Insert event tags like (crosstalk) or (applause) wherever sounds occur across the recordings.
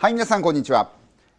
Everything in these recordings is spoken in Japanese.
はい、皆さん、こんにちは。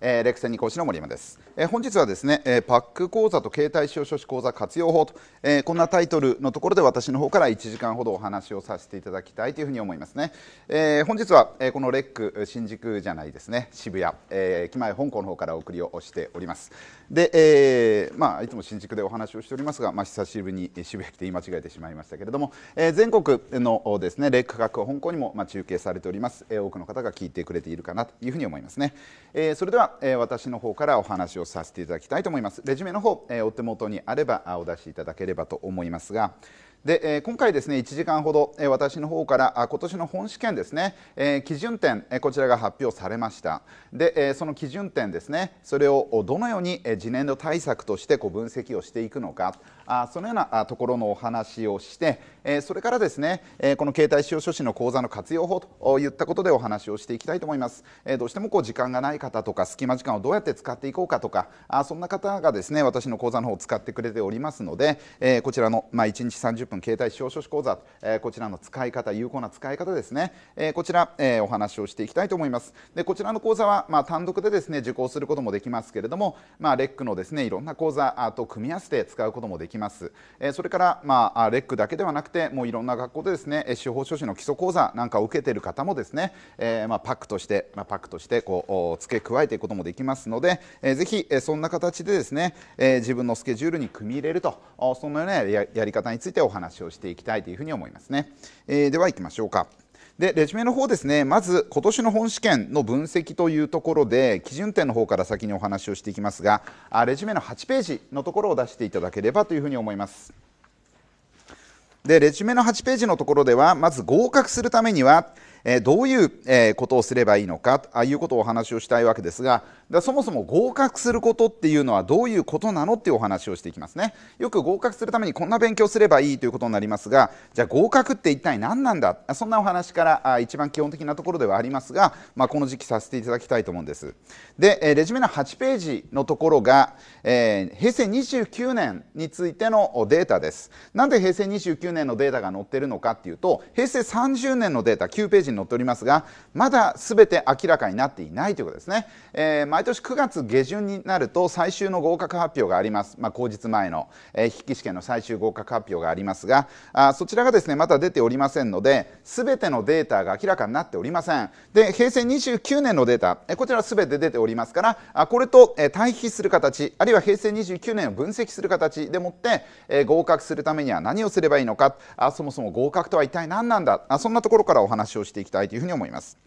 えー、レクセニ講師の森山です、えー、本日はですね、えー、パック講座と携帯使用書士講座活用法と、えー、こんなタイトルのところで私の方から1時間ほどお話をさせていただきたいというふうに思いますね、えー、本日は、えー、このレック新宿じゃないですね渋谷、えー、駅前香港の方からお送りをしておりますで、えー、まあいつも新宿でお話をしておりますが、まあ、久しぶりに渋谷来て言い間違えてしまいましたけれども、えー、全国のですねレック各香港にも、まあ、中継されております、えー、多くの方が聞いてくれているかなというふうに思いますね、えー、それではえー、私の方からお話をさせていただきたいと思いますレジュメの方、えー、お手元にあればお出しいただければと思いますがで、え今回ですね1時間ほど、え私の方からあ今年の本試験ですね、え基準点、えこちらが発表されましたで、えその基準点ですねそれをどのように、え次年度対策としてこう分析をしていくのかあそのようなところのお話をして、えそれからですね、えこの携帯使用書士の講座の活用法といったことでお話をしていきたいと思います、えどうしてもこう時間がない方とか隙間時間をどうやって使っていこうかとかあそんな方がですね私の講座の方を使ってくれておりますので、えこちらの、まあ、1日30分携帯使用書士講座、えこちらの使い方有効な使い方ですね、えこちら、えお話をしていきたいと思いますでこちらの講座は、まあ、単独でですね受講することもできますけれども、まあ、レックのですねいろんな講座と組み合わせて使うこともできますます、それから、まあ、レックだけではなくてもういろんな学校でですね司法書士の基礎講座なんかを受けている方もですね、えまあ、パックとして、まあ、パックとしてこう付け加えていくこともできますので、えー、ぜひ、えそんな形でですね、え自分のスケジュールに組み入れるとそのようなやり方についてお話をしていきたいというふうに思いますね、えでは行きましょうか。で、レジュメの方ですね、まず今年の本試験の分析というところで、基準点の方から先にお話をしていきますが、あレジュメの8ページのところを出していただければというふうに思います。で、レジュメの8ページのところでは、まず合格するためには、えどういうえことをすればいいのかああいうことをお話をしたいわけですがそもそも合格することっていうのはどういうことなのっていうお話をしていきますねよく合格するためにこんな勉強すればいいということになりますがじゃあ合格って一体何なんだそんなお話からあ一番基本的なところではありますが、まあ、この時期させていただきたいと思うんですで、えレジュメの8ページのところが、えー、平成29年についてのデータですなんで平成29年のデータが載ってるのかっていうと平成30年のデータ9ページジに載っておりますがまだ全て明らかになっていないということですね、えー、毎年9月下旬になると最終の合格発表があります、まあ、口実前の、えー、筆記試験の最終合格発表がありますがあそちらがですねまだ出ておりませんのですべてのデータが明らかになっておりませんで平成29年のデータ、えー、こちらすべて出ておりますからあこれと、えー、対比する形あるいは平成29年を分析する形でもって、えー、合格するためには何をすればいいのかあそもそも合格とは一体何なんだあそんなところからお話をしてしていきたいというふうに思います。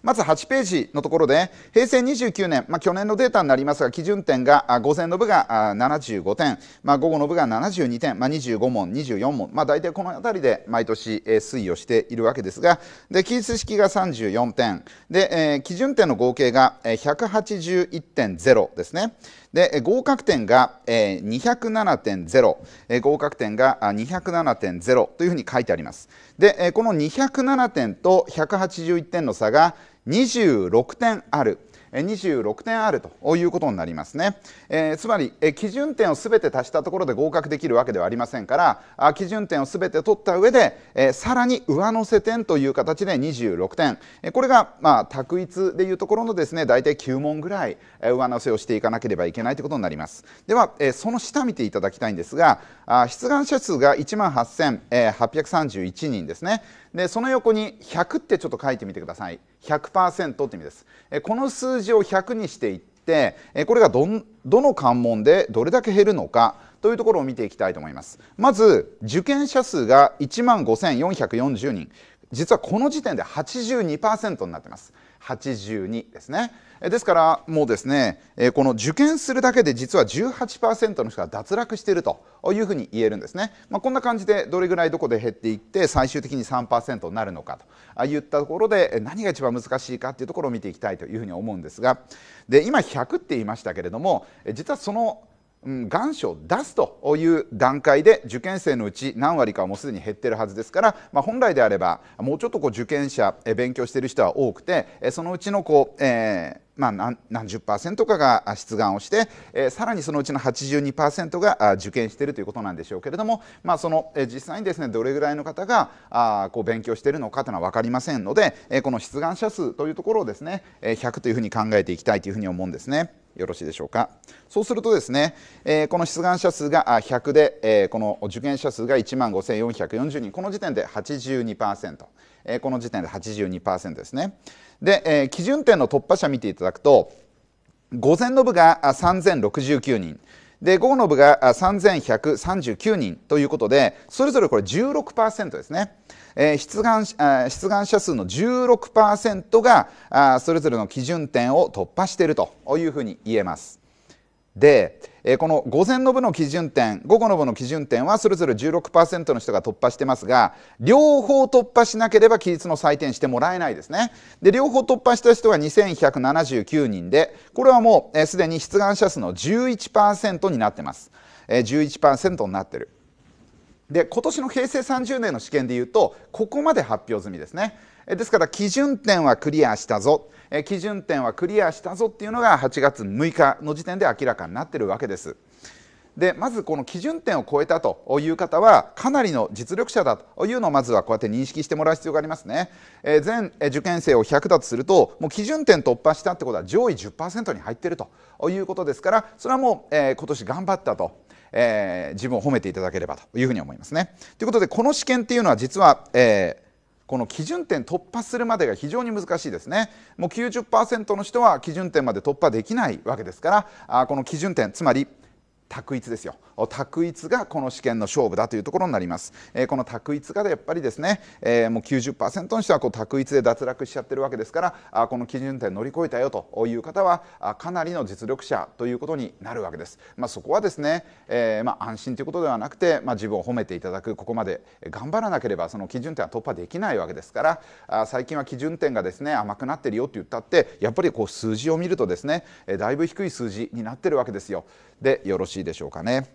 まず8ページのところで平成29年、まあ、去年のデータになりますが基準点が午前の部が75点、まあ、午後の部が72点、まあ、25問24問、まあ、大体この辺りで毎年推移をしているわけですがで記述式が34点で、えー、基準点の合計が181.0ですねで合格点が207.0合格点が207.0というふうに書いてあります。でこの207点と181点の差が26点ある26点あるということになりますね、えー、つまり、え基準点をすべて足したところで合格できるわけではありませんから基準点をすべて取った上で、えー、さらに上乗せ点という形で26点、えこれが、まあ、択一でいうところのですね大体9問ぐらい上乗せをしていかなければいけないということになりますでは、えその下見ていただきたいんですが出願者数が1万8831人ですねでその横に100ってちょっと書いてみてください100%って意味です。この数字を100にしていってこれがどの関門でどれだけ減るのかというところを見ていきたいと思います。まず受験者数が1万5440人実はこの時点で82%になってます。82ですね。ですからもうですねこの受験するだけで実は18%の人が脱落しているというふうに言えるんですね、まあ、こんな感じでどれぐらいどこで減っていって最終的に3%になるのかといったところで何が一番難しいかっていうところを見ていきたいというふうに思うんですがで今100って言いましたけれども実はその願書を出すという段階で受験生のうち何割かはもうすでに減ってるはずですから、まあ、本来であればもうちょっとこう受験者勉強している人は多くてそのうちのこう、えーまあ、何何十パーセントかが出願をして、えー、さらにそのうちの82%が受験しているということなんでしょうけれども、まあ、その、え実際にですねどれぐらいの方があこう勉強しているのかというのは分かりませんので、えこの出願者数というところをですね、え100というふうに考えていきたいというふうに思うんですね。よろしいでしょうかそうするとですね、えー、この出願者数が100で、えー、この受験者数が1万5440人この時点で82%、えー、この時点で82%ですねで、えー、基準点の突破者見ていただくと午前の部が3069人で午後の部が3139人ということでそれぞれこれ16%ですね。えー、出願出願者数の16%があそれぞれの基準点を突破しているというふうに言えます。で、えこの午前の部の基準点午後の部の基準点はそれぞれ16%の人が突破してますが両方突破しなければ規律の採点してもらえないですねで両方突破した人が2179人でこれはもうすで、に出願者数の11%になってます、えー、11%になってるで今年の平成30年の試験でいうとここまで発表済みですねですから基準点はクリアしたぞ基準点はクリアしたぞっていうのが8月6日の時点で明らかになってるわけですでまずこの基準点を超えたという方はかなりの実力者だというのをまずはこうやって認識してもらう必要がありますね、え全受験生を100だとするともう基準点突破したってことは上位10%に入っているということですからそれはもう、え今年頑張ったとえー、自分を褒めていただければというふうに思いますね。ということでこの試験っていうのは実は、えーこの基準点突破するまでが非常に難しいですねもう90%の人は基準点まで突破できないわけですからあこの基準点つまり択一ですよ択一がこの試験の勝負だというところになります、えー、この択一がやっぱりですね、えー、もう90%の人はこう択一で脱落しちゃってるわけですからあこの基準点乗り越えたよという方はあかなりの実力者ということになるわけです、まあ、そこはですね、えー、まあ、安心ということではなくて、まあ、自分を褒めていただくここまで頑張らなければその基準点は突破できないわけですからあ最近は基準点がですね甘くなってるよって言ったってやっぱりこう数字を見るとですね、えだいぶ低い数字になってるわけですよでよろしいでしょうかね。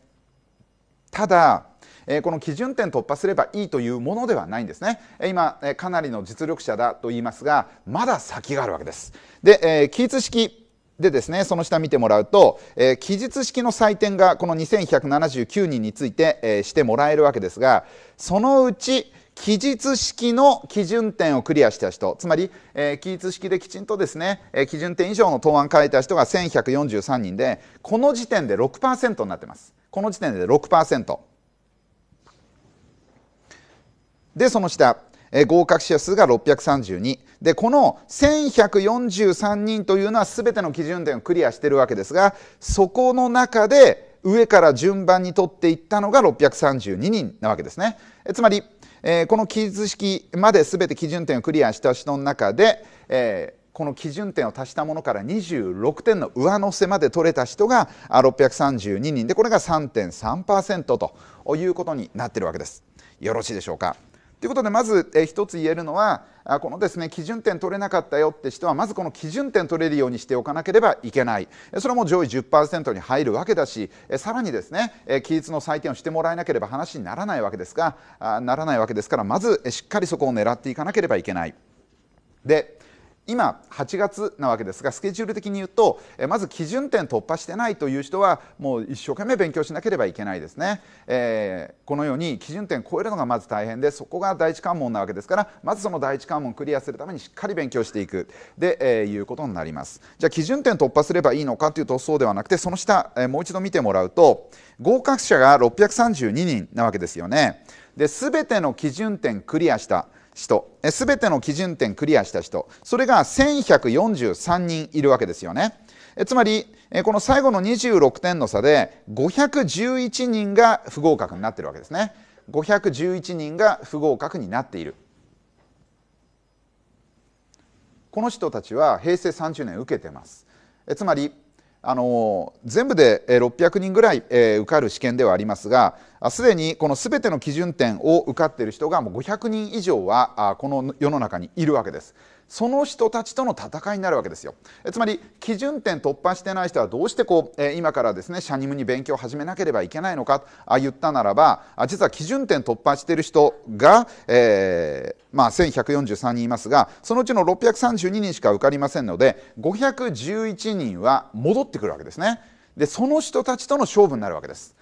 ただえこの基準点突破すればいいというものではないんですね。今、えかなりの実力者だと言いますが、まだ先があるわけです。で、えー、起式でですね、その下見てもらうと、え記述式の採点がこの2179人について、えしてもらえるわけですが、そのうち、記述式の基準点をクリアした人つまり、えー、記述式できちんとですね、えー、基準点以上の答案書いた人が1143人でこの時点で6%になってますこの時点で6%でその下、えー、合格者数が632でこの1143人というのは全ての基準点をクリアしているわけですがそこの中で上から順番に取っていったのが632人なわけですねつまりえー、この記述式まで全て基準点をクリアした人の中で、えー、この基準点を足したものから26点の上乗せまで取れた人が632人でこれが3.3%ということになってるわけです。よろしいでしょうか。ということでまず、え一つ言えるのはあこのですね基準点取れなかったよって人はまずこの基準点取れるようにしておかなければいけないそれはも上位10%に入るわけだしさらにですね期日の採点をしてもらえなければ話にならないわけですがならないわけですからまずしっかりそこを狙っていかなければいけない。で今8月なわけですがスケジュール的に言うとまず基準点突破してないという人はもう一生懸命勉強しなければいけないですね、えー、このように基準点超えるのがまず大変でそこが第一関門なわけですからまずその第一関門クリアするためにしっかり勉強していくで、えー、いうことになりますじゃあ基準点突破すればいいのかというとそうではなくてその下、えー、もう一度見てもらうと合格者が632人なわけですよねで全ての基準点クリアした人すべての基準点クリアした人それが1143人いるわけですよねえつまりこの最後の26点の差で511人が不合格になっているわけですね511人が不合格になっているこの人たちは平成30年受けてますえつまりあの全部で600人ぐらい、えー、受かる試験ではありますがすでにこのべての基準点を受かっている人がもう500人以上はこの世の中にいるわけです。その人たちとの戦いになるわけですよつまり基準点突破してない人はどうしてこう、え今からですねシャニムに勉強を始めなければいけないのかあ言ったならば実は基準点突破している人が、えー、まあ、1143人いますがそのうちの632人しか受かりませんので511人は戻ってくるわけですねでその人たちとの勝負になるわけです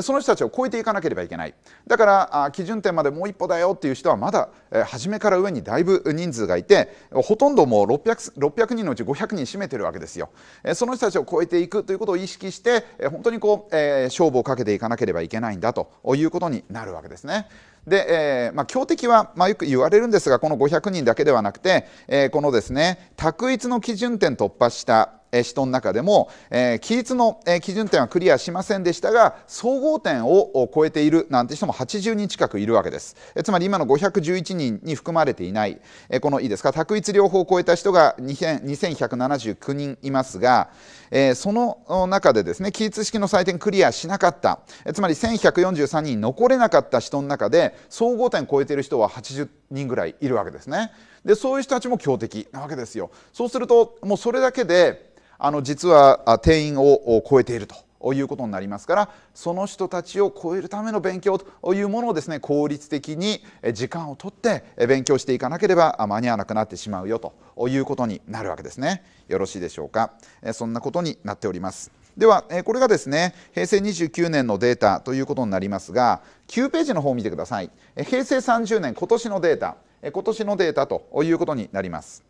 その人たちを超えていかなければいけないだから基準点までもう一歩だよっていう人はまだ初めから上にだいぶ人数がいてほとんどもう 600, 600人のうち500人占めてるわけですよその人たちを超えていくということを意識して本当にこう、勝負をかけていかなければいけないんだということになるわけですねで、えー、まあ、強敵は、まあ、よく言われるんですがこの500人だけではなくて、えー、このですね択一の基準点突破した人の中でも、えー、規律の基準点はクリアしませんでしたが総合点を超えているなんて人も80人近くいるわけですつまり今の511人に含まれていないこのいいですか択一療法を超えた人が2179人いますが、えー、その中でですね規律式の採点クリアしなかったつまり1143人残れなかった人の中で総合点を超えている人は80人ぐらいいるわけですねでそういう人たちも強敵なわけですよそうするともうそれだけであの実は定員を超えていると。いうことになりますからその人たちを超えるための勉強というものをですね効率的に時間をとって勉強していかなければ間に合わなくなってしまうよということになるわけですねよろしいでしょうかそんなことになっておりますではこれがですね平成29年のデータということになりますが9ページの方を見てください平成30年今年のデータ今年のデータということになります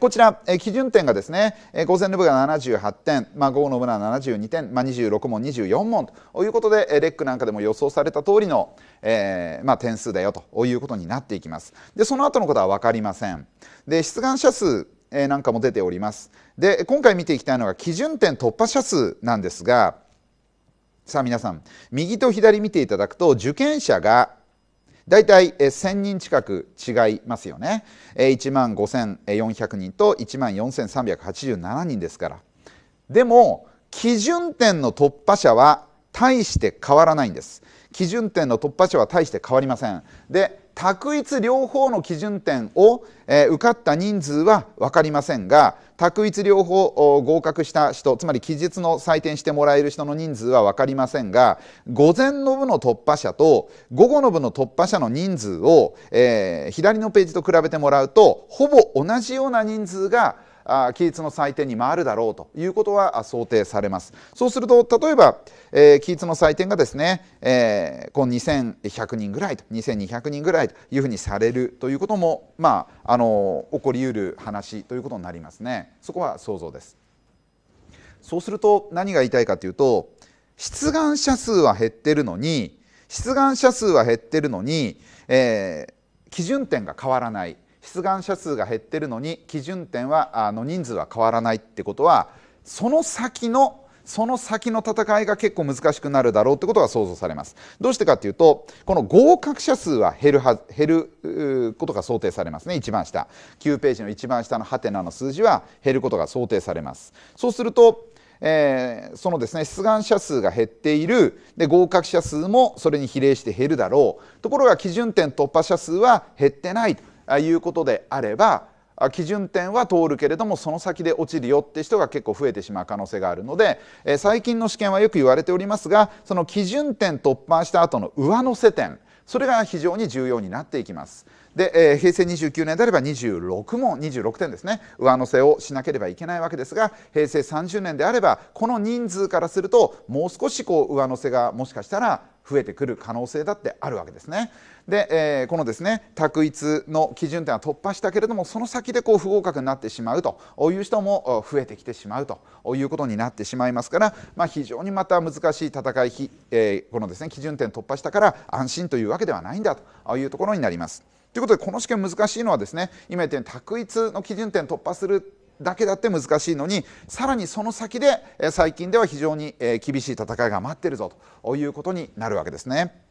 こちら、基準点がですね、午前の部が78点、午後の部が72点、まあ、26問、24問ということで、レックなんかでも予想された通りの、えー、まあ、点数だよということになっていきます。で、その後のことは分かりません。で、出願者数なんかも出ております。で、今回見ていきたいのが基準点突破者数なんですが、さあ皆さん、右と左見ていただくと、受験者が大体1000人近く違いますよね1万5400人と1万4387人ですからでも基準点の突破者は大して変わらないんです基準点の突破者は大して変わりませんで択一両方の基準点を、えー、受かった人数は分かりませんが択一両方合格した人つまり期日の採点してもらえる人の人数は分かりませんが午前の部の突破者と午後の部の突破者の人数を、えー、左のページと比べてもらうとほぼ同じような人数があ期日の祭典に回るだろうということは想定されますそうすると例えば、えー、期日の祭典がですね、えー、この2100人ぐらいと2200人ぐらいというふうにされるということも、まあ、あの起こりうる話ということになりますねそこは想像ですそうすると何が言いたいかというと出願者数は減ってるのに出願者数は減ってるのに、えー、基準点が変わらない出願者数が減ってるのに基準点はあの人数は変わらないってことはその先のその先の戦いが結構難しくなるだろうってことが想像されますどうしてかっていうとこの合格者数は減るは減ることが想定されますね一番下9ページの一番下のハテナの数字は減ることが想定されますそうするとえー、そのですね出願者数が減っているで合格者数もそれに比例して減るだろうところが基準点突破者数は減ってないいうことであれば基準点は通るけれどもその先で落ちるよって人が結構増えてしまう可能性があるので、え最近の試験はよく言われておりますがその基準点突破した後の上乗せ点それが非常に重要になっていきます。で、えー、平成29年であれば26問26点ですね上乗せをしなければいけないわけですが平成30年であればこの人数からするともう少しこう上乗せがもしかしたら増えてくる可能性だってあるわけですね。で、えー、このですね択一の基準点は突破したけれどもその先でこう不合格になってしまうという人も増えてきてしまうということになってしまいますから、まあ、非常にまた難しい戦い、えー、このですね基準点突破したから安心というわけではないんだというところになります。ということでこの試験難しいのはですね今言ったように択一の基準点突破するだけだって難しいのにさらにその先で最近では非常に厳しい戦いが待ってるぞということになるわけですね。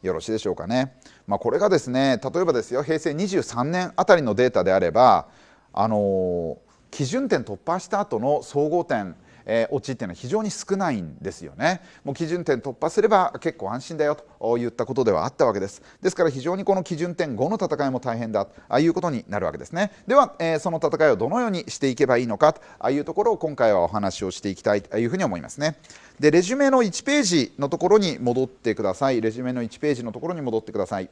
よろしいでしょうかね。まあ、これがですね例えばですよ平成23年あたりのデータであれば、あの基準点突破した後の総合点えー、落ちっていうのは非常に少ないんですよね。もう基準点突破すれば結構安心だよといったことではあったわけです。ですから非常にこの基準点5の戦いも大変だということになるわけですね。では、えー、その戦いをどのようにしていけばいいのかというところを今回はお話をしていきたいというふうに思いますね。でレジュメの1ページのところに戻ってください。レジュメの1ページのところに戻ってください。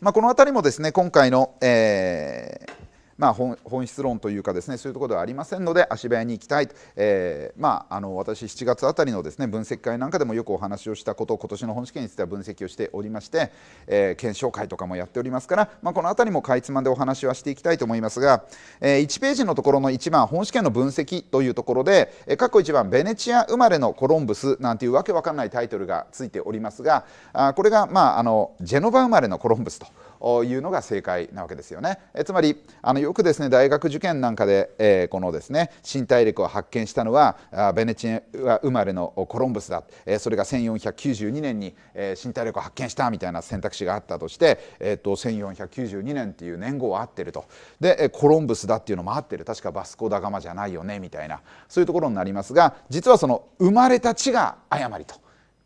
まあ、この辺りもですね今回の、えーまあ、本質論というかですねそういうところではありませんので足早に行きたいと、えー、まあ、あの私7月あたりのですね分析会なんかでもよくお話をしたことを今年の本試験については分析をしておりまして、えー、検証会とかもやっておりますから、まあ、この辺りもかいつまんでお話はしていきたいと思いますが、えー、1ページのところの1番本試験の分析というところで、えー、過去1番ベネチア生まれのコロンブスなんていうわけわかんないタイトルがついておりますがあこれが、まあ、あのジェノバ生まれのコロンブスと。というのが正解なわけですよね。えつまりあのよくですね大学受験なんかで、えー、このですね新大陸を発見したのはベネチア生まれのコロンブスだ、えー、それが1492年に、えー、新大陸を発見したみたいな選択肢があったとして、えーと、と1492年っていう年号は合ってるとでコロンブスだっていうのも合ってる確かバスコ・ダ・ガマじゃないよねみたいなそういうところになりますが実はその生まれた地が誤りと。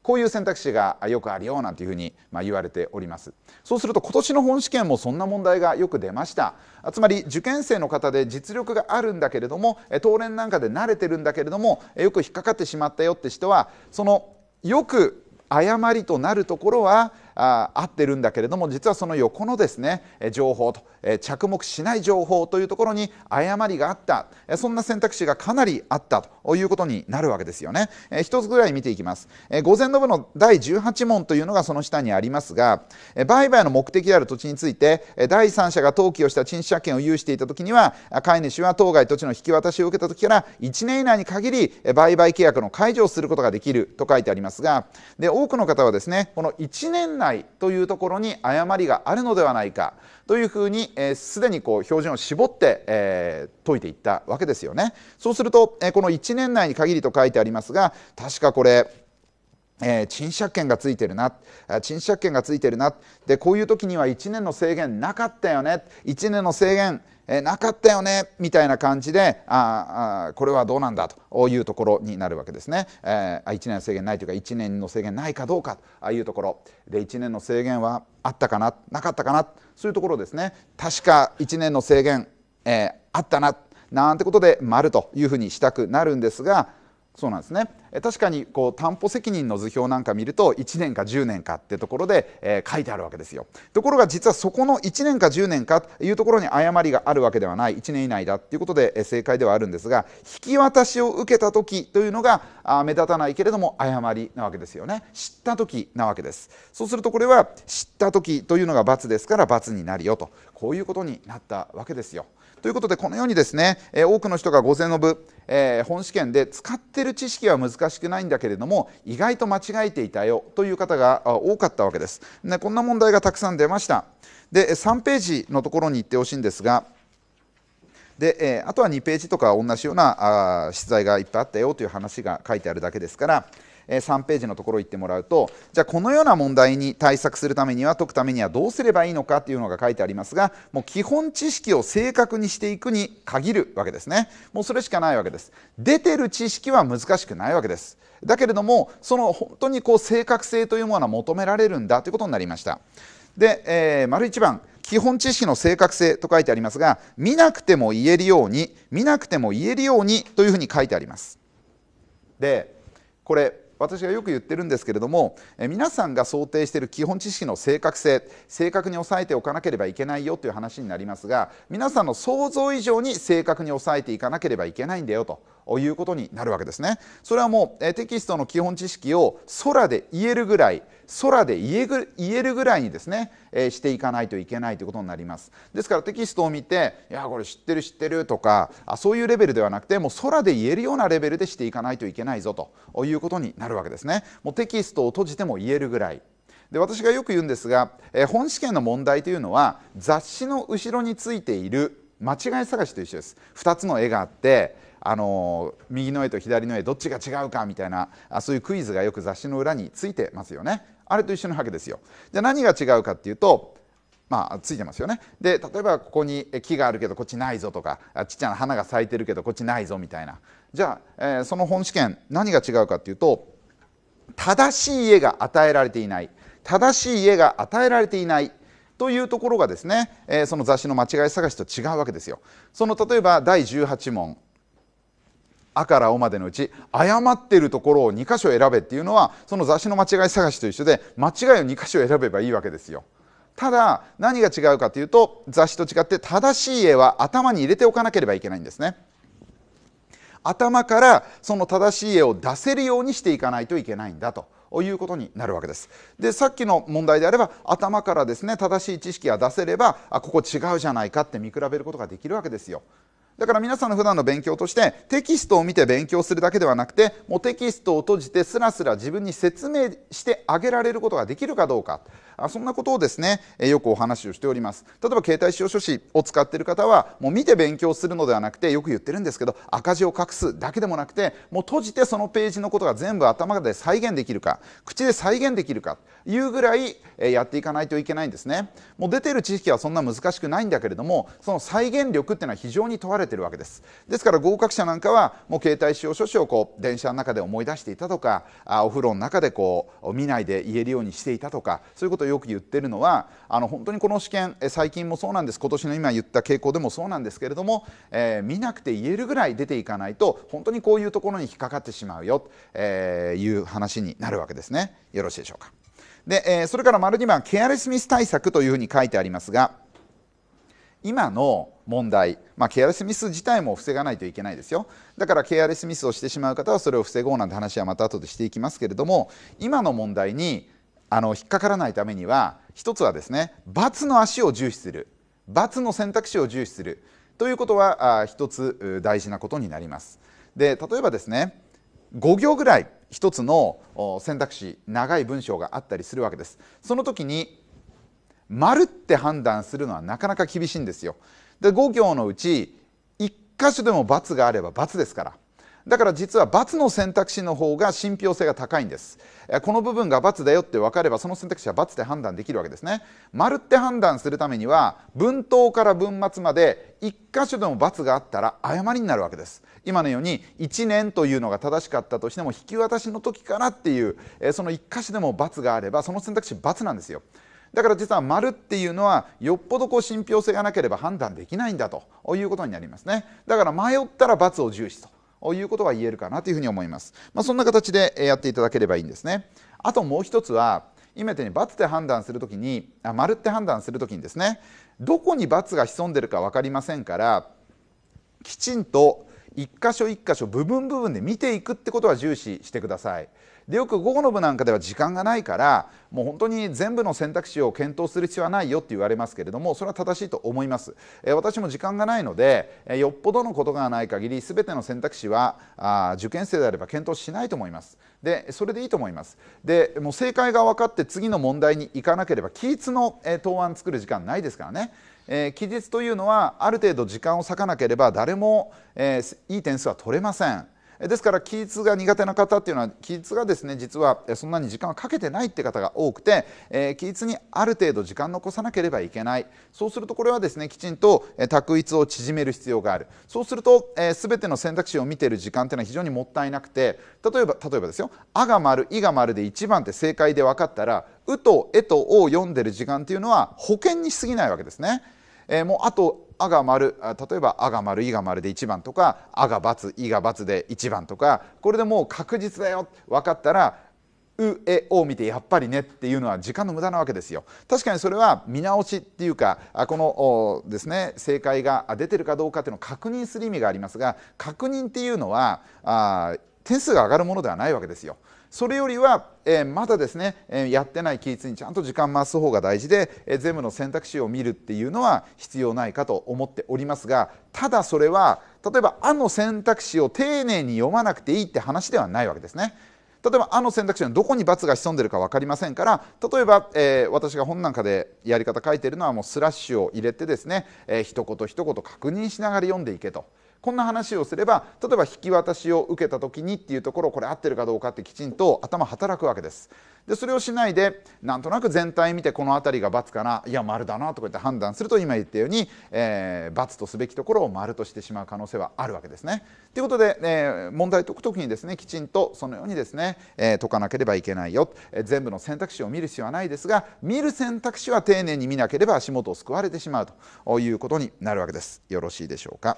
こういう選択肢がよくあるよなんていうふうにま言われておりますそうすると今年の本試験もそんな問題がよく出ましたつまり受験生の方で実力があるんだけれども当連なんかで慣れてるんだけれどもよく引っかかってしまったよって人はそのよく誤りとなるところはあ合ってるんだけれども実はその横のですね情報と着目しない情報というところに誤りがあったそんな選択肢がかなりあったということになるわけですよね。一つぐらい見ていきます。午前の部の第18問というのがその下にありますが売買の目的である土地について第三者が登記をした陳謝権を有していた時には飼い主は当該土地の引き渡しを受けた時から1年以内に限り売買契約の解除をすることができると書いてありますがで多くの方はですねこの1年ないというところに誤りがあるのではないかというふうにすで、えー、にこう標準を絞って、えー、解いていったわけですよね。そうすると、えー、この1年内に限りと書いてありますが確かこれえー、賃借権がついてるな賃借権がついてるなでこういう時には1年の制限なかったよね1年の制限、えー、なかったよねみたいな感じでああこれはどうなんだというところになるわけですね、えー、1年の制限ないというか1年の制限ないかどうかというところで1年の制限はあったかななかったかなそういうところですね確か1年の制限、えー、あったななんてことで丸というふうにしたくなるんですがそうなんですね確かにこう担保責任の図表なんか見ると1年か10年かってところで、えー、書いてあるわけですよところが実はそこの1年か10年かというところに誤りがあるわけではない1年以内だっていうことで、えー、正解ではあるんですが引き渡しを受けた時というのがあ目立たないけれども誤りなわけですよね知った時なわけですそうするとこれは知った時というのが罰ですから罰になるよとこういうことになったわけですよということでこのようにですね、えー、多くの人が御前の部えー、本試験で使ってる知識は難しくないんだけれども意外と間違えていたよという方が多かったわけです、ね、こんな問題がたくさん出ましたで3ページのところに行ってほしいんですがで、えー、あとは2ページとか同じようなあ出題がいっぱいあったよという話が書いてあるだけですから、え3ページのところ行ってもらうとじゃあこのような問題に対策するためには解くためにはどうすればいいのかっていうのが書いてありますがもう基本知識を正確にしていくに限るわけですねもうそれしかないわけです出てる知識は難しくないわけですだけれどもその本当にこう正確性というものは求められるんだということになりましたで、えー、丸1番基本知識の正確性と書いてありますが見なくても言えるように見なくても言えるようにというふうに書いてありますでこれ私がよく言ってるんですけれども皆さんが想定している基本知識の正確性正確に押さえておかなければいけないよという話になりますが皆さんの想像以上に正確に押さえていかなければいけないんだよとということになるわけですね。それはもうテキストの基本知識を空で言えるぐらい空で言えるぐらいにですね、えー、していかないといけないということになります。ですからテキストを見て「いやこれ知ってる知ってる」とかあそういうレベルではなくてもう空で言えるようなレベルでしていかないといけないぞということになるわけですね。もうテキストを閉じても言えるぐらい。で私がよく言うんですが、えー、本試験の問題というのは雑誌の後ろについている間違い探しと一緒です2つの絵があってあの右の絵と左の絵どっちが違うかみたいなあそういうクイズがよく雑誌の裏についてますよねあれと一緒のわけですよじゃ何が違うかっていうとまあ、ついてますよねで例えばここに木があるけどこっちないぞとかちっちゃな花が咲いてるけどこっちないぞみたいなじゃあ、えー、その本試験何が違うかっていうと正しい絵が与えられていない正しい絵が与えられていないというところがですね、えー、その雑誌の間違い探しと違うわけですよ。その例えば第18問あからおまでのうち誤っているところを2箇所選べっていうのはその雑誌の間違い探しと一緒で間違いを2箇所選べばいいわけですよ。ただ何が違うかというと雑誌と違って正しい絵は頭に入れておかなければいけないんですね。頭からその正しい絵を出せるようにしていかないといけないんだということになるわけです。でさっきの問題であれば頭からですね正しい知識が出せればあここ違うじゃないかって見比べることができるわけですよ。だから皆さんの普段の勉強としてテキストを見て勉強するだけではなくてもうテキストを閉じてすらすら自分に説明してあげられることができるかどうかあそんなことをですね、えよくお話をしております例えば携帯使用書士を使っている方はもう見て勉強するのではなくてよく言ってるんですけど赤字を隠すだけでもなくてもう閉じてそのページのことが全部頭で再現できるか口で再現できるかいうぐらいやっていかないといけないんですねもう出てる知識はそんな難しくないんだけれどもその再現力っていうのは非常に問われてるわけですですから合格者なんかはもう携帯使用書士をこう電車の中で思い出していたとかあお風呂の中でこう見ないで言えるようにしていたとかそういうこととよく言ってるのはあの本当にこの試験最近もそうなんです今年の今言った傾向でもそうなんですけれども、えー、見なくて言えるぐらい出ていかないと本当にこういうところに引っかかってしまうよと、えー、いう話になるわけですねよろしいでしょうかで、えー、それから丸2番ケアレスミス対策というふうに書いてありますが今の問題、まあ、ケアレスミス自体も防がないといけないですよだからケアレスミスをしてしまう方はそれを防ごうなんて話はまた後でしていきますけれども今の問題にあの引っかからないためには一つはですね罰の足を重視する罰の選択肢を重視するということは一つ大事なことになります。で例えばですね5行ぐらい一つの選択肢長い文章があったりするわけです。その時に丸って判断するのはなかなか厳しいんですよ。で5行のうち1箇所でも罰があれば罰ですからだから実は×の選択肢の方が信憑性が高いんですこの部分が×だよって分かればその選択肢は×で判断できるわけですね丸って判断するためには文頭から文末まで1箇所でも×があったら誤りになるわけです今のように1年というのが正しかったとしても引き渡しの時からっていうその1箇所でも×があればその選択肢×なんですよだから実は丸っていうのはよっぽどこう信憑性がなければ判断できないんだということになりますねだから迷ったら×を重視ということが言えるかなというふうに思います。まあ、そんな形でやっていただければいいんですね。あともう一つは、今言ったように×で判断するときに、あ丸って判断するときにですね、どこに×が潜んでるか分かりませんから、きちんと一箇所一箇所部分部分で見ていくってことは重視してください。でよく午後の部なんかでは時間がないからもう本当に全部の選択肢を検討する必要はないよって言われますけれどもそれは正しいと思います、え私も時間がないので、えよっぽどのことがない限り全ての選択肢はあ受験生であれば検討しないと思いますでそれでいいと思いますでもう正解が分かって次の問題に行かなければ期日の、え答案作る時間ないですからねえー、期日というのはある程度時間を割かなければ誰も、えー、いい点数は取れません。ですから記述が苦手な方っていうのは記述がですね実はそんなに時間をかけてないって方が多くて、えー、起にある程度時間残さなければいけないそうするとこれはですねきちんと択一を縮める必要があるそうすると、えー、ての選択肢を見てる時間っていうのは非常にもったいなくて例えば例えばですよ「あ」が丸「い」が丸で1番って正解で分かったら「う」と「え」と「お」を読んでる時間っていうのは保険にすぎないわけですね。えー、もうあと「あ」が丸例えば「あ」が丸「い」が丸で1番とか「あ」が×「い」が×で1番とかこれでもう確実だよ分かったら「う」「え」「を」見てやっぱりねっていうのは時間の無駄なわけですよ。確かにそれは見直しっていうかこのですね正解が出てるかどうかっていうのを確認する意味がありますが確認っていうのはあ点数が上がるものではないわけですよ。それよりは、えー、まだですね、えー、やってない期日にちゃんと時間回す方が大事で、えー、全部の選択肢を見るっていうのは必要ないかと思っておりますがただそれは例えば「あ」の選択肢を丁寧に読まなくていいって話ではないわけですね。例えば「あ」の選択肢のどこに×が潜んでるか分かりませんから例えば、えー、私が本なんかでやり方書いてるのはもうスラッシュを入れてですね、えー、一言一言確認しながら読んでいけと。こんな話をすれば例えば引き渡しを受けた時にっていうところこれ合ってるかどうかってきちんと頭働くわけですでそれをしないでなんとなく全体見てこの辺りが×かないや丸だなとか言って判断すると今言ったように、えー、×とすべきところを丸としてしまう可能性はあるわけですねということで、えー、問題解くときにですねきちんとそのようにですね、えー、解かなければいけないよ、えー、全部の選択肢を見る必要はないですが見る選択肢は丁寧に見なければ足元を救われてしまうということになるわけですよろしいでしょうか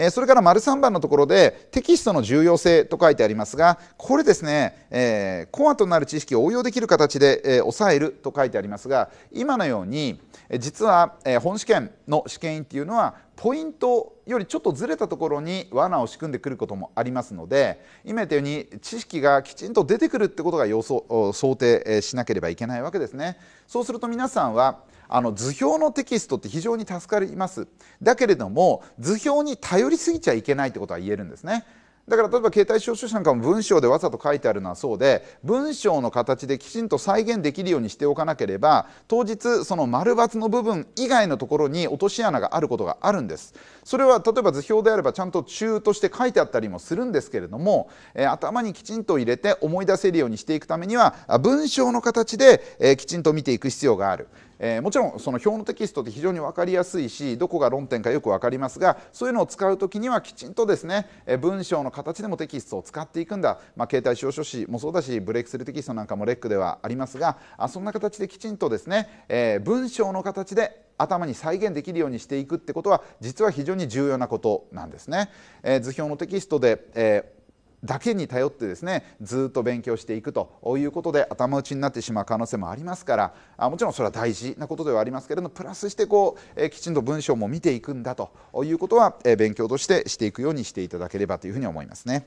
えそれから丸3番のところでテキストの重要性と書いてありますがこれですね、えコアとなる知識を応用できる形で、え抑えると書いてありますが今のように実は、え本試験の試験員っていうのはポイントよりちょっとずれたところに罠を仕組んでくることもありますので今言ったように知識がきちんと出てくるってことが要想想定しなければいけないわけですね。そうすると皆さんはあの図表のテキストって非常に助かりますだけれども図表に頼りすぎちゃいけないってことは言えるんですねだから例えば携帯小書なんかも文章でわざと書いてあるのはそうで文章の形できちんと再現できるようにしておかなければ当日その丸×の部分以外のところに落とし穴があることがあるんですそれは例えば図表であればちゃんと中として書いてあったりもするんですけれども、えー、頭にきちんと入れて思い出せるようにしていくためには文章の形で、えー、きちんと見ていく必要があるえー、もちろんその表のテキストって非常に分かりやすいしどこが論点かよく分かりますがそういうのを使う時にはきちんとですね、えー、文章の形でもテキストを使っていくんだ、まあ、携帯使用書士もそうだしブレイクスルーテキストなんかもレックではありますがあそんな形できちんとですね、えー、文章の形で頭に再現できるようにしていくってことは実は非常に重要なことなんですね。えー、図表のテキストで、えーだけに頼ってですねずっと勉強していくということで頭打ちになってしまう可能性もありますからあもちろんそれは大事なことではありますけれどもプラスしてこう、えきちんと文章も見ていくんだということは、え勉強としてしていくようにしていただければというふうに思いますね。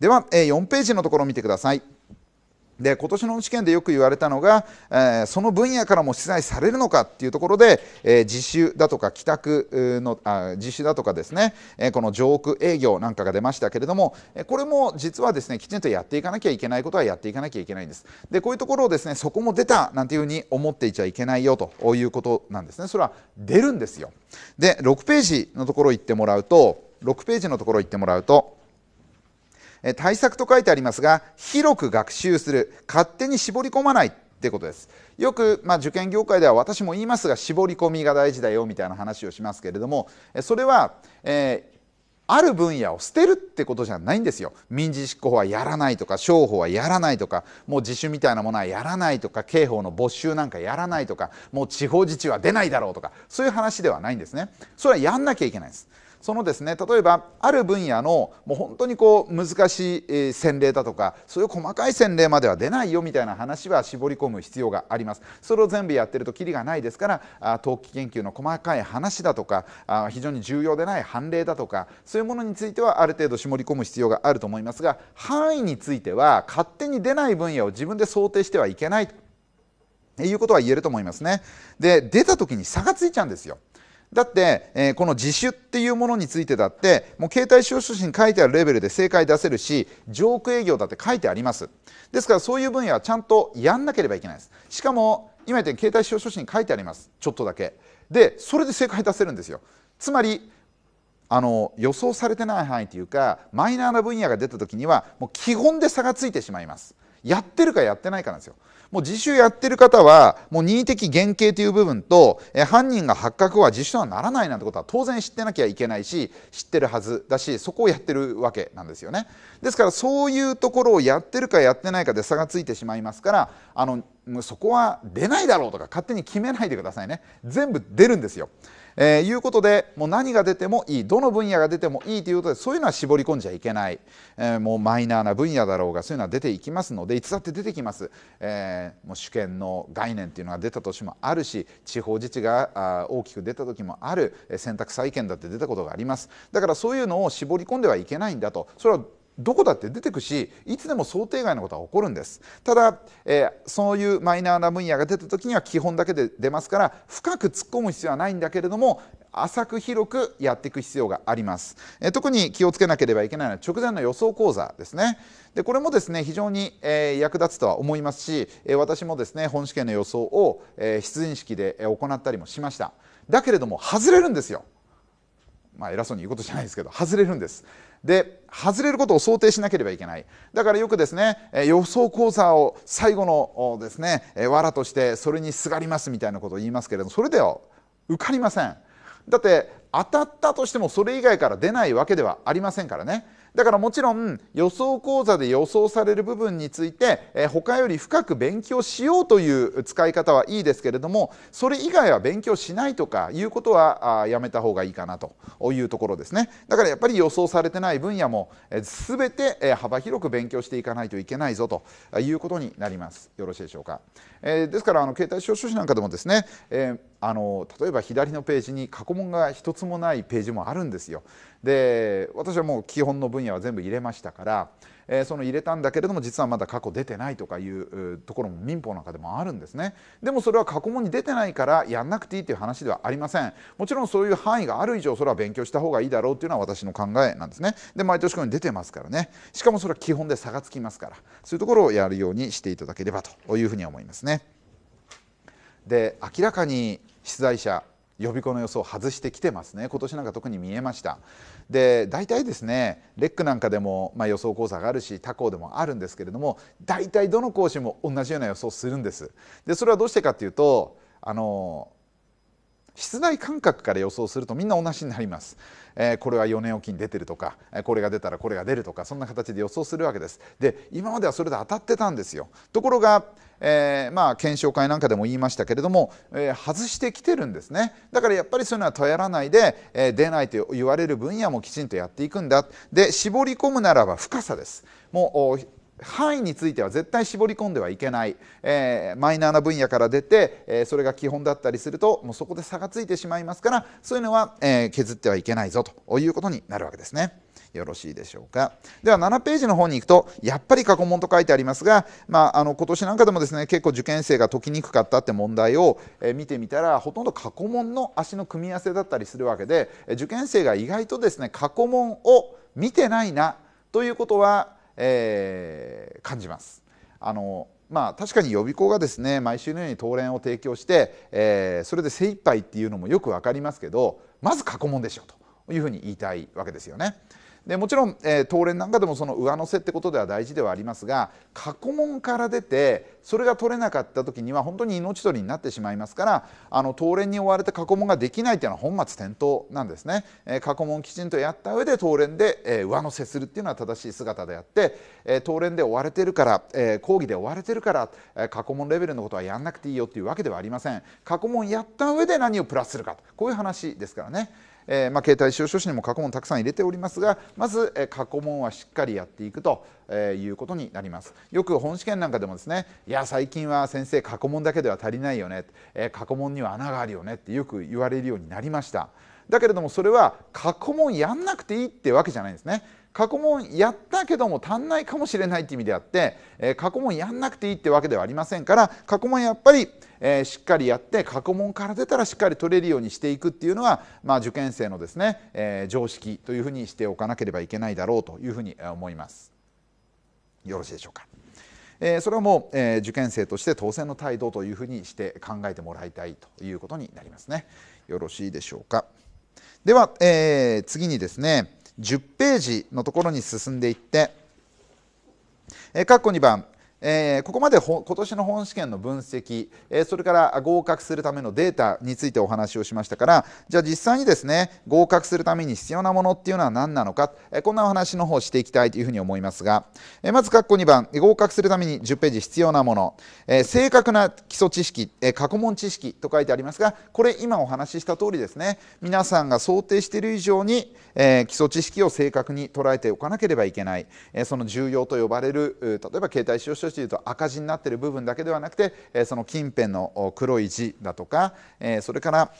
では、え4ページのところを見てください。で今年の試験でよく言われたのが、えー、その分野からも出題されるのかっていうところで、えー、自主だとか帰宅のあ自主だとかですね、えー、この上空営業なんかが出ましたけれども、えこれも実はですねきちんとやっていかなきゃいけないことはやっていかなきゃいけないんですでこういうところをですねそこも出たなんていうふうに思っていちゃいけないよということなんですねそれは出るんですよで6ページのところ行ってもらうと6ページのところ行ってもらうと対策と書いてありますが広く学習する勝手に絞り込まないってことですよく、まあ、受験業界では私も言いますが絞り込みが大事だよみたいな話をしますけれどもそれは、えー、ある分野を捨てるってことじゃないんですよ民事執行法はやらないとか商法はやらないとかもう自主みたいなものはやらないとか刑法の没収なんかやらないとかもう地方自治は出ないだろうとかそういう話ではないんですねそれはやんなきゃいけないですそのですね例えばある分野のもう本当にこう難しい洗礼だとかそういう細かい洗礼までは出ないよみたいな話は絞り込む必要がありますそれを全部やってるとキリがないですから冬季研究の細かい話だとか非常に重要でない判例だとかそういうものについてはある程度絞り込む必要があると思いますが範囲については勝手に出ない分野を自分で想定してはいけないということは言えると思いますね。で出た時に差がついちゃうんですよ。だって、えー、この自主っていうものについてだってもう携帯収書に書いてあるレベルで正解出せるしジョーク営業だって書いてありますですからそういう分野はちゃんとやんなければいけないですしかも今言ったように携帯使用書士に書いてありますちょっとだけでそれで正解出せるんですよつまりあの予想されてない範囲というかマイナーな分野が出た時にはもう基本で差がついてしまいますやってるかやってないかなんですよもう自首やってる方はもう任意的減刑という部分と、え犯人が発覚は自首とはならないなんてことは当然知ってなきゃいけないし知ってるはずだしそこをやってるわけなんですよね。ですからそういうところをやってるかやってないかで差がついてしまいますからあのそこは出ないだろうとか勝手に決めないでくださいね全部出るんですよ。えー、いうことでもう何が出てもいいどの分野が出てもいいということでそういうのは絞り込んじゃいけない、えー、もうマイナーな分野だろうがそういうのは出ていきますのでいつだって出てきます、えー、もう主権の概念っていうのが出た年もあるし地方自治があ大きく出た時もある選択再建だって出たことがありますだからそういうのを絞り込んではいけないんだとそれはどこだって出てくしいつでも想定外のことは起こるんですただ、えー、そういうマイナーな分野が出た時には基本だけで出ますから深く突っ込む必要はないんだけれども浅く広くやっていく必要があります、えー、特に気をつけなければいけないのは直前の予想講座ですねでこれもですね非常に、えー、役立つとは思いますし、え私もですね本試験の予想を、え出陣式で行ったりもしましただけれども外れるんですよまあ偉そうに言うことじゃないですけど外れるんですで外れることを想定しなければいけないだからよくですね予想講座を最後のですね藁としてそれにすがりますみたいなことを言いますけれどもそれでは受かりませんだって当たったとしてもそれ以外から出ないわけではありませんからねだからもちろん予想講座で予想される部分について、えー、他より深く勉強しようという使い方はいいですけれどもそれ以外は勉強しないとかいうことはあやめた方がいいかなというところですねだからやっぱり予想されてない分野も、えー、全て、えー、幅広く勉強していかないといけないぞということになりますよろしいでしょうか、えー、ですからあの携帯証書士なんかでもですね、えーあの例えば左のページに過去問が一つもないページもあるんですよ。で私はもう基本の分野は全部入れましたから、えー、その入れたんだけれども実はまだ過去出てないとかいうところも民法なんかでもあるんですね。でもそれは過去問に出てないからやんなくていいという話ではありません。もちろんそういう範囲がある以上それは勉強した方がいいだろうっていうのは私の考えなんですね。で毎年こに出てますからね。しかもそれは基本で差がつきますからそういうところをやるようにしていただければというふうに思いますね。で明らかに出題者予備校の予想を外してきてますね今年なんか特に見えましたで大体ですねレックなんかでも、まあ、予想講座があるし他校でもあるんですけれども大体どの講師も同じような予想をするんですでそれはどうしてかっていうとあの室内感覚から予想するとみんな同じになります、えー、これは4年おきに出てるとかこれが出たらこれが出るとかそんな形で予想するわけですで今まではそれで当たってたんですよところが、えー、まあ検証会なんかでも言いましたけれども、えー、外してきてるんですねだからやっぱりそういうのは頼らないで、え出ないと言われる分野もきちんとやっていくんだで絞り込むならば深さですもう範囲については絶対絞り込んではいけない、えー、マイナーな分野から出て、えー、それが基本だったりするともうそこで差がついてしまいますからそういうのは、えー、削ってはいけないぞということになるわけですね。よろしいでしょうかでは7ページの方に行くとやっぱり過去問と書いてありますが、まあ、あの今年なんかでもですね結構受験生が解きにくかったって問題を、え見てみたらほとんど過去問の足の組み合わせだったりするわけで受験生が意外とですね過去問を見てないなということはえー、感じます。あのまあ、確かに予備校がですね毎週のように当連を提供して、えー、それで精一杯っていうのもよく分かりますけどまず過去問でしょうというふうに言いたいわけですよね。でもちろん、えー、東連なんかでもその上乗せってことでは大事ではありますが過去問から出てそれが取れなかった時には本当に命取りになってしまいますからあの東連に追われて過去問ができないというのは本末転倒なんですね、えー、過去問きちんとやった上で東連で、えー、上乗せするっていうのは正しい姿であって、えー、東連で追われてるから、えー、講義で追われてるから、えー、過去問レベルのことはやんなくていいよというわけではありません過去問やった上で何をプラスするかこういう話ですからね。えー、まあ、携帯使用書士にも過去問たくさん入れておりますがまず、えー、過去問はしっかりやっていくと、えー、いうことになりますよく本試験なんかでもですねいや最近は先生過去問だけでは足りないよね、え過去問には穴があるよねってよく言われるようになりましただけれどもそれは過去問やんなくていいってわけじゃないんですね過去問やったけども足んないかもしれないって意味であって、え過去問やんなくていいってわけではありませんから過去問やっぱり、えしっかりやって過去問から出たらしっかり取れるようにしていくっていうのは、まあ、受験生のですね、え常識というふうにしておかなければいけないだろうというふうに思います。よろしいでしょうか。えそれはもう、え受験生として当選の態度というふうにして考えてもらいたいということになりますね。よろしいでしょうか。では、えー、次にですね10ページのところに進んでいって、えー、括弧2番えー、ここまで今年の本試験の分析、えー、それから合格するためのデータについてお話をしましたからじゃあ実際にですね合格するために必要なものっていうのは何なのか、えー、こんなお話の方していきたいというふうに思いますが、えまず括弧2番合格するために10ページ必要なもの、え正確な基礎知識、え過去問知識と書いてありますがこれ今お話しした通りですね皆さんが想定している以上に、え基礎知識を正確に捉えておかなければいけない、えその重要と呼ばれる例えば携帯使用者してうと赤字になってる部分だけではなくてその近辺の黒い字だとかそれから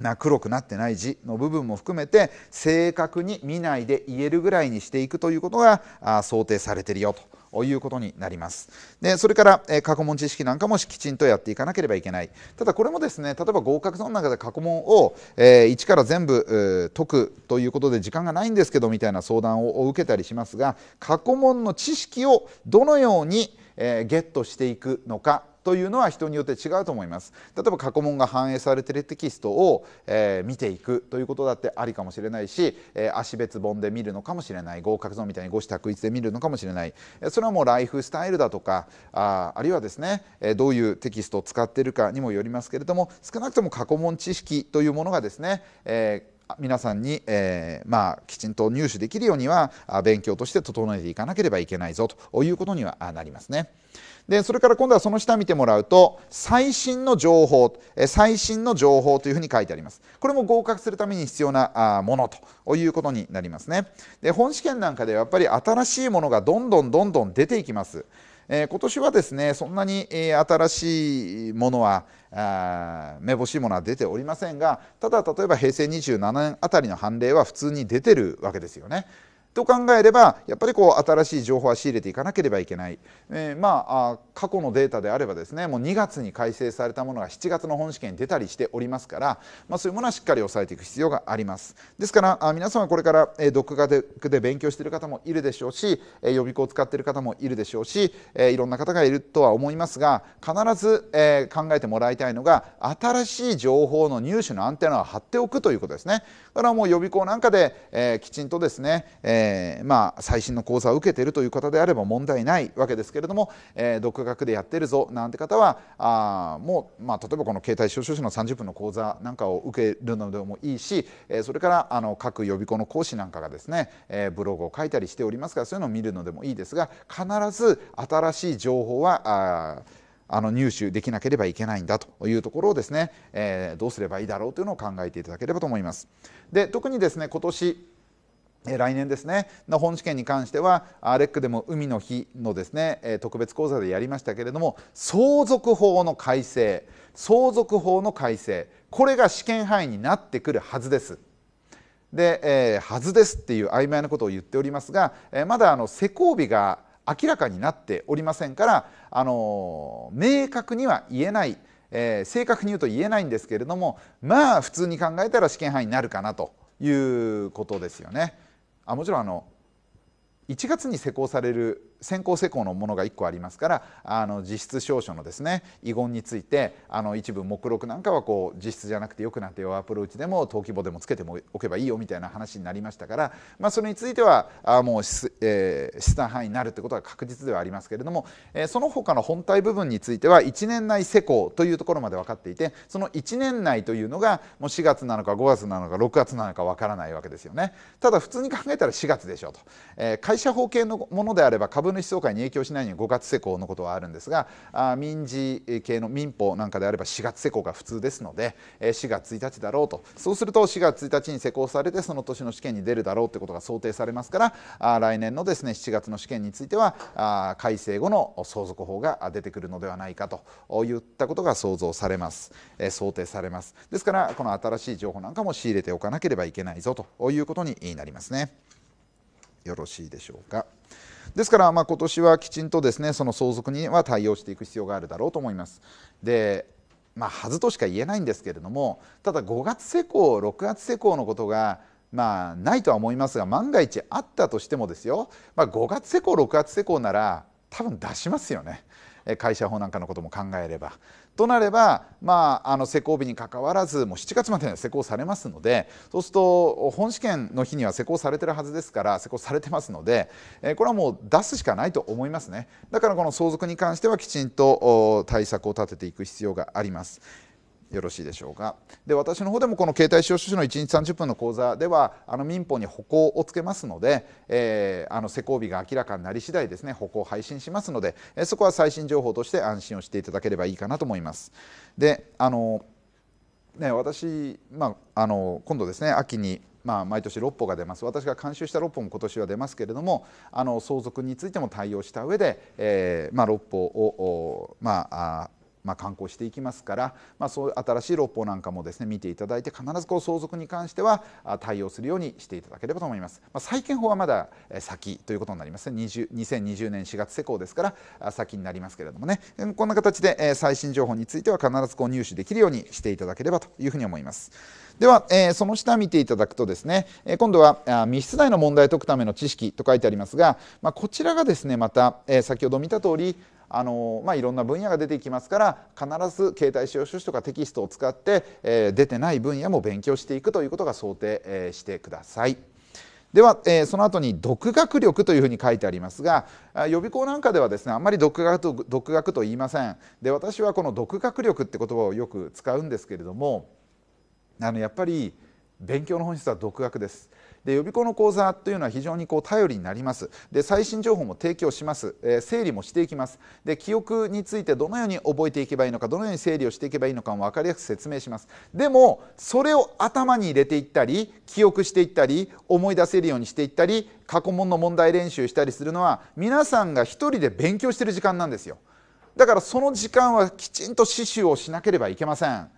な黒くなってない字の部分も含めて正確に見ないで言えるぐらいにしていくということが想定されているよということになります。でそれから、え過去問知識なんかもきちんとやっていかなければいけない。ただこれもですね例えば合格の中で過去問を、え一から全部、解くということで時間がないんですけどみたいな相談を受けたりしますが過去問の知識をどのように、えゲットしていくのかというのは人によって違うと思います例えば過去問が反映されているテキストを、えー、見ていくということだってありかもしれないし、えー、足別本で見るのかもしれない合格ゾーンみたいに五子択一で見るのかもしれないそれはもうライフスタイルだとかああるいはですね、えどういうテキストを使っているかにもよりますけれども少なくとも過去問知識というものがですね、えー皆さんに、えー、まあ、きちんと入手できるようには勉強として整えていかなければいけないぞということにはなりますね。でそれから今度はその下見てもらうと最新の情報最新の情報というふうに書いてありますこれも合格するために必要なものということになりますねで本試験なんかではやっぱり新しいものがどんどんどんどん出ていきますえー、今年はですねそんなに、新しいものはめぼしいものは出ておりませんがただ例えば平成27年あたりの判例は普通に出てるわけですよね。と考えればやっぱりこう新しい情報は仕入れていかなければいけない、えー、まあ過去のデータであればですねもう2月に改正されたものが7月の本試験に出たりしておりますから、まあ、そういうものはしっかり押さえていく必要がありますですからあ皆さんはこれから、え独学で勉強している方もいるでしょうし、え予備校を使っている方もいるでしょうし、えいろんな方がいるとは思いますが必ず、え考えてもらいたいのが新しい情報の入手のアンテナを張っておくということですねだからもう予備校なんかで、えー、きちんとですね、えー、まあ、最新の講座を受けているという方であれば問題ないわけですけれども、えー、独学でやってるぞなんて方はあもう、まあ、例えばこの携帯小書者の30分の講座なんかを受けるのでもいいし、えそれからあの各予備校の講師なんかがですね、えブログを書いたりしておりますからそういうのを見るのでもいいですが必ず新しい情報はああの入手できなければいけないんだというところをですね、えー、どうすればいいだろうというのを考えていただければと思います。で特にですね今年来年ですねの本試験に関してはレックでも海の日のですね特別講座でやりましたけれども相続法の改正相続法の改正これが試験範囲になってくるはずです。で、えー、はずですっていう曖昧なことを言っておりますが、えまだあの施工日が明らかになっておりませんからあの明確には言えない、えー、正確に言うと言えないんですけれどもまあ普通に考えたら試験範囲になるかなということですよね。あもちろんあの1月に施行される先行施行のものが1個ありますからあの実質証書のですね遺言についてあの一部目録なんかはこう実質じゃなくてよくなってよアプローチでも登記簿でもつけておけばいいよみたいな話になりましたから、まあ、それについてはあもうえー、範囲になるってことは確実ではありますけれども、えー、その他の本体部分については1年内施行というところまで分かっていてその1年内というのがもう4月なのか5月なのか6月なのか分からないわけですよね。ただ普通に考えたら4月でしょうと、えー、会社法系のものであれば株分の思想界に影響しないように5月施行のことはあるんですがあ民事系の民法なんかであれば4月施行が普通ですので、え4月1日だろうとそうすると4月1日に施行されてその年の試験に出るだろうということが想定されますからあ来年のですね7月の試験についてはあ改正後の相続法が出てくるのではないかといったことが想像されます、え想定されますですからこの新しい情報なんかも仕入れておかなければいけないぞということになりますね。よろしいでしょうか。ですから、まあ、今年はきちんとですねその相続には対応していく必要があるだろうと思います。でまあ、はずとしか言えないんですけれどもただ5月施行6月施行のことがまあないとは思いますが万が一あったとしてもですよ、まあ、5月施行6月施行なら多分出しますよね会社法なんかのことも考えれば。となれば、まあ、あの施行日にかかわらずもう7月までには施行されますのでそうすると本試験の日には施行されてるはずですから施行されてますので、これはもう出すしかないと思いますねだからこの相続に関してはきちんと対策を立てていく必要があります。よろしいでしょうかで私の方でもこの携帯使用書士の1日30分の講座ではあの民法に歩行をつけますので、えー、あの施行日が明らかになり次第ですね歩行を配信しますので、えそこは最新情報として安心をしていただければいいかなと思います。であのね、私、まあ、あの今度ですね秋にまあ、毎年六本が出ます私が監修した六本も今年は出ますけれどもあの相続についても対応した上で、えーまあ、六本を、まあ、まあ、観光していきますから、まあ、そういう新しい六法なんかもですね見ていただいて必ずこう相続に関しては対応するようにしていただければと思います。まあ、債権法はまだ先ということになりますね2020年4月施行ですから先になりますけれどもねこんな形で最新情報については必ずこう入手できるようにしていただければというふうに思います。では、えー、その下見ていただくとですね、えー、今度は密室内の問題を解くための知識と書いてありますが、まあ、こちらがですねまた、えー、先ほど見た通りあのまあ、いろんな分野が出てきますから必ず携帯使用書士とかテキストを使って、えー、出てない分野も勉強していくということが想定、えー、してください。では、えー、その後に独学力というふうに書いてありますが予備校なんかではですねあんまり独学と独学と言いませんで私はこの独学力って言葉をよく使うんですけれどもあのやっぱり勉強の本質は独学です。で予備校の講座というのは非常にこう頼りになりますで最新情報も提供します、えー、整理もしていきますで記憶についてどのように覚えていけばいいのかどのように整理をしていけばいいのかも分かりやすく説明しますでもそれを頭に入れていったり記憶していったり思い出せるようにしていったり過去問の問題練習したりするのは皆さんが一人で勉強してる時間なんですよだからその時間はきちんと死守をしなければいけません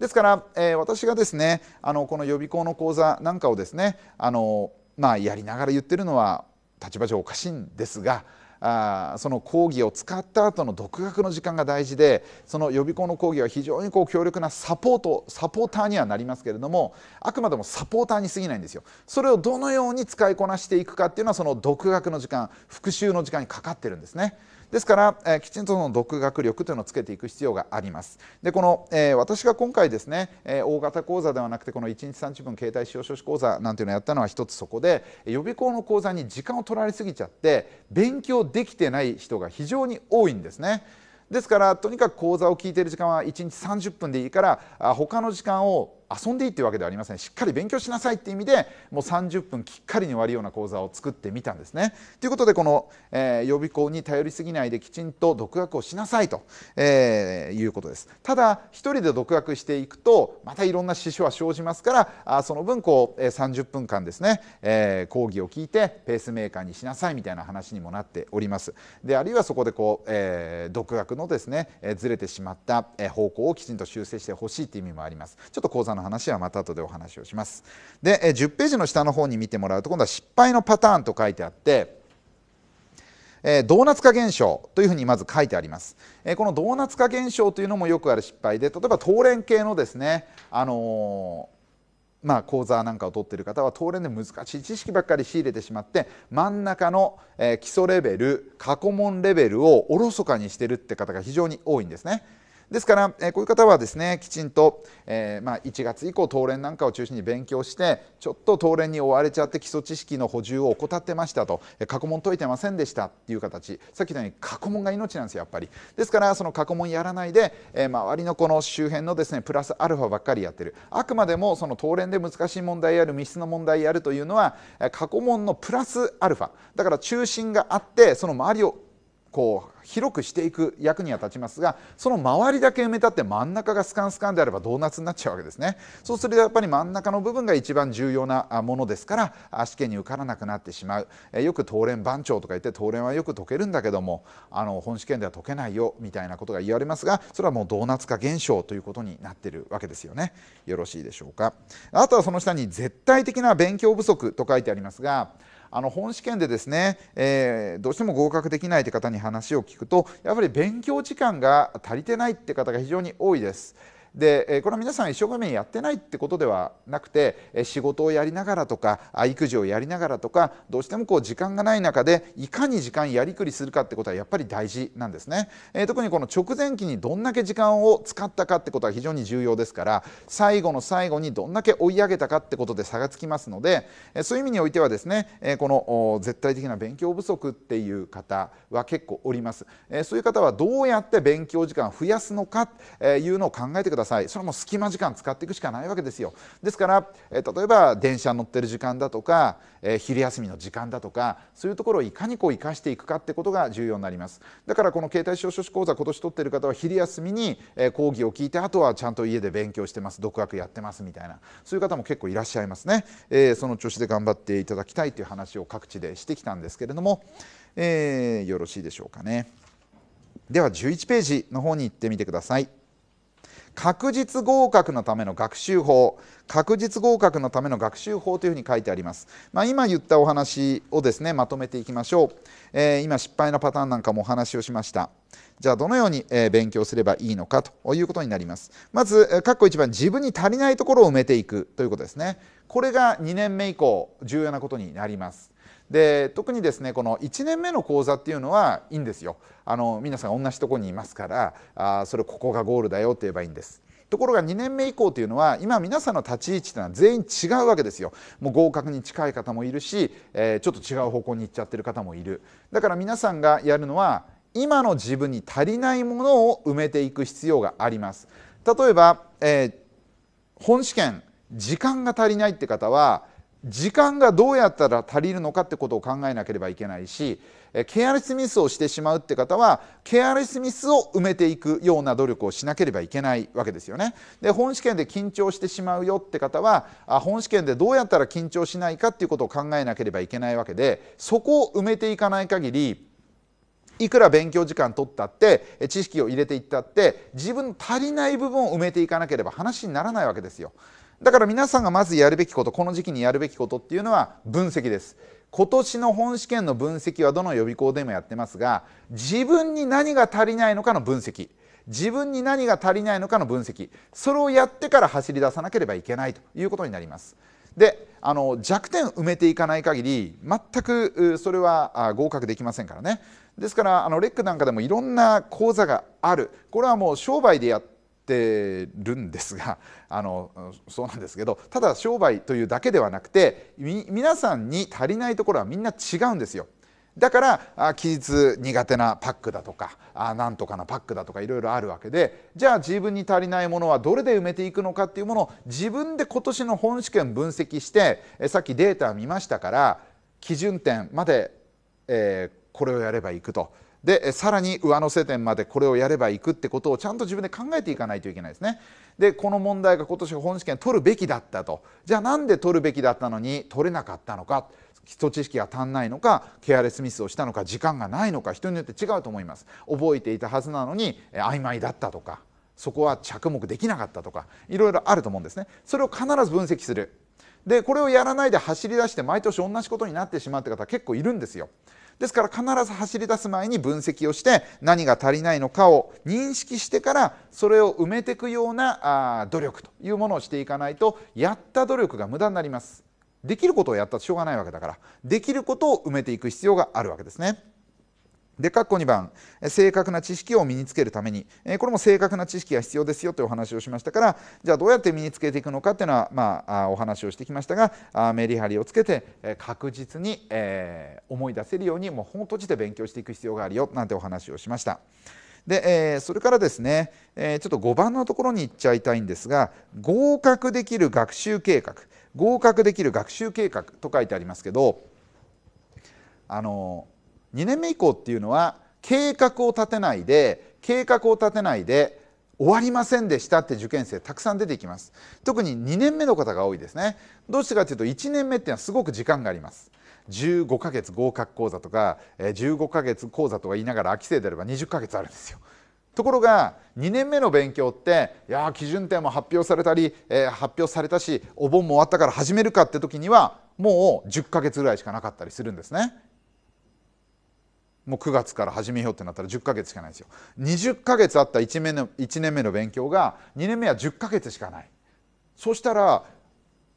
ですから、えー、私がですねあのこの予備校の講座なんかをですねあの、まあ、やりながら言ってるのは立場上おかしいんですがあその講義を使った後の独学の時間が大事でその予備校の講義は非常にこう強力なサポートサポーターにはなりますけれどもあくまでもサポーターに過ぎないんですよそれをどのように使いこなしていくかっていうのはその独学の時間復習の時間にかかってるんですねですから、えー、きちんとその独学力というのをつけていく必要があります。でこの、えー、私が今回ですね、えー、大型講座ではなくてこの1日30分携帯使用書士講座なんていうのをやったのは一つそこで予備校の講座に時間を取られすぎちゃって勉強できてない人が非常に多いんですね。ですからとにかく講座を聞いている時間は1日30分でいいから他の時間を遊んでいいっていうわけではありませんしっかり勉強しなさいっていう意味でもう30分きっかりに終わるような講座を作ってみたんですね。ということでこの、えー、予備校に頼りすぎないできちんと独学をしなさいと、えー、いうことです。ただ一人で独学していくとまたいろんな支障は生じますからあその分こう、え30分間ですね、えー、講義を聞いてペースメーカーにしなさいみたいな話にもなっております。であるいはそこでこう、えー、独学のですね、えー、ずれてしまった方向をきちんと修正してほしいっていう意味もあります。ちょっと講座の話はまた後でお話をします。で、10ページの下の方に見てもらうと、今度は失敗のパターンと書いてあって、えー、ドーナツ化現象というふうにまず書いてあります、えー、このドーナツ化現象というのもよくある失敗で例えば東連系のですね、あのー、まあ、講座なんかを取っている方は東連で難しい知識ばっかり仕入れてしまって真ん中の、えー、基礎レベル過去問レベルをおろそかにしてるって方が非常に多いんですね。ですから、えこういう方はですねきちんと、えまあ、1月以降当連なんかを中心に勉強してちょっと当連に追われちゃって基礎知識の補充を怠ってましたと過去問解いてませんでしたっていう形さっきのように過去問が命なんですよやっぱりですからその過去問やらないで、え周りのこの周辺のですねプラスアルファばっかりやってるあくまでもその東連で難しい問題やる密室の問題やるというのは過去問のプラスアルファだから中心があってその周りをこう広くしていく役には立ちますがその周りだけ埋め立って真ん中がスカンスカンであればドーナツになっちゃうわけですねそうするとやっぱり真ん中の部分が一番重要なものですから試験に受からなくなってしまうえよく当連番長とか言って当連はよく解けるんだけどもあの本試験では解けないよみたいなことが言われますがそれはもうドーナツ化現象ということになってるわけですよねよろしいでしょうかあとはその下に絶対的な勉強不足と書いてありますがあの本試験でですね、えー、どうしても合格できないという方に話を聞くとやっぱり勉強時間が足りてないって方が非常に多いです。でこれは皆さん一生懸命やってないってことではなくて仕事をやりながらとか育児をやりながらとかどうしてもこう時間がない中でいかに時間やりくりするかってことはやっぱり大事なんですね、え特にこの直前期にどんだけ時間を使ったかってことは非常に重要ですから最後の最後にどんだけ追い上げたかってことで差がつきますのでそういう意味においてはですねこの絶対的な勉強不足っていう方は結構おりますそういう方はどうやって勉強時間を増やすのかいうのを考えてくださいださいそれも隙間時間使っていくしかないわけですよですから、え例えば電車乗ってる時間だとか、え昼休みの時間だとかそういうところをいかにこう生かしていくかってことが重要になりますだからこの携帯少法書士講座今年取ってる方は昼休みに、え講義を聞いてあとはちゃんと家で勉強してます独学やってますみたいなそういう方も結構いらっしゃいますね、えその調子で頑張っていただきたいという話を各地でしてきたんですけれども、えー、よろしいでしょうかね。では11ページの方に行ってみてください。確実合格のための学習法確実合格のための学習法というふうに書いてあります、まあ、今言ったお話をですねまとめていきましょう、えー、今失敗のパターンなんかもお話をしましたじゃあどのように勉強すればいいのかということになりますまず括弧1番自分に足りないところを埋めていくということですねこれが2年目以降重要なことになりますで特にですねこの1年目の講座っていうのはいいんですよあの皆さん同じとこにいますからあそれここがゴールだよって言えばいいんですところが2年目以降というのは今皆さんの立ち位置というのは全員違うわけですよもう合格に近い方もいるし、えー、ちょっと違う方向に行っちゃってる方もいるだから皆さんがやるのは今の自分に足りないものを埋めていく必要があります例えば、えー、本試験時間が足りないって方は時間がどうやったら足りるのかってことを考えなければいけないしケアレスミスをしてしまうって方はケアレスミスを埋めていくような努力をしなければいけないわけですよね。で本試験で緊張してしまうよって方は本試験でどうやったら緊張しないかっていうことを考えなければいけないわけでそこを埋めていかない限りいくら勉強時間取ったって知識を入れていったって自分の足りない部分を埋めていかなければ話にならないわけですよ。だから皆さんがまずやるべきことこの時期にやるべきことっていうのは分析です今年の本試験の分析はどの予備校でもやってますが自分に何が足りないのかの分析自分に何が足りないのかの分析それをやってから走り出さなければいけないということになりますであの弱点埋めていかない限り全くそれは合格できませんからねですからあのレックなんかでもいろんな講座があるこれはもう商売でやっってるんですが (laughs) あのそうなんですけどただ商売というだけではなくて皆さんに足りないところはみんな違うんですよ。だから期日苦手なパックだとかあなんとかなパックだとかいろいろあるわけでじゃあ自分に足りないものはどれで埋めていくのかっていうものを自分で今年の本試験分析してさっきデータ見ましたから基準点まで、えー、これをやればいくと。でさらに上乗せ点までこれをやればいくってことをちゃんと自分で考えていかないといけないですね。でこの問題が今年本試験取るべきだったとじゃあなんで取るべきだったのに取れなかったのか基礎知識が足んないのかケアレスミスをしたのか時間がないのか人によって違うと思います。覚えていたはずなのに曖昧だったとかそこは着目できなかったとかいろいろあると思うんですね。それを必ず分析するでこれをやらないで走り出して毎年同じことになってしまうって方結構いるんですよ。ですから必ず走り出す前に分析をして何が足りないのかを認識してからそれを埋めていくようなあ努力というものをしていかないとやった努力が無駄になります。できることをやったとしょうがないわけだからできることを埋めていく必要があるわけですね。で、括弧2番、正確な知識を身につけるために、これも正確な知識が必要ですよというお話をしましたから、じゃあどうやって身につけていくのかっていうのは、まあ、お話をしてきましたが、メリハリをつけて、確実に思い出せるように、もう本閉じて勉強していく必要があるよなんてお話をしました。で、えー、それからですね、えー、ちょっと5番のところに行っちゃいたいんですが合格できる学習計画合格できる学習計画と書いてありますけどあの2年目以降っていうのは計画を立てないで計画を立てないで終わりませんでしたって受験生たくさん出てきます特に2年目の方が多いですねどうしてかというと1年目っていうのはすごく時間があります15ヶ月合格講座とか15ヶ月講座とか言いながら秋生であれば20ヶ月あるんですよところが2年目の勉強っていや基準点も発表されたり、えー、発表されたしお盆も終わったから始めるかって時にはもう10ヶ月ぐらいしかなかったりするんですねもう9月から始めようってなったら10ヶ月しかないですよ20ヶ月あった1年の ,1 年目の勉強が2年目は10ヶ月しかないそしたら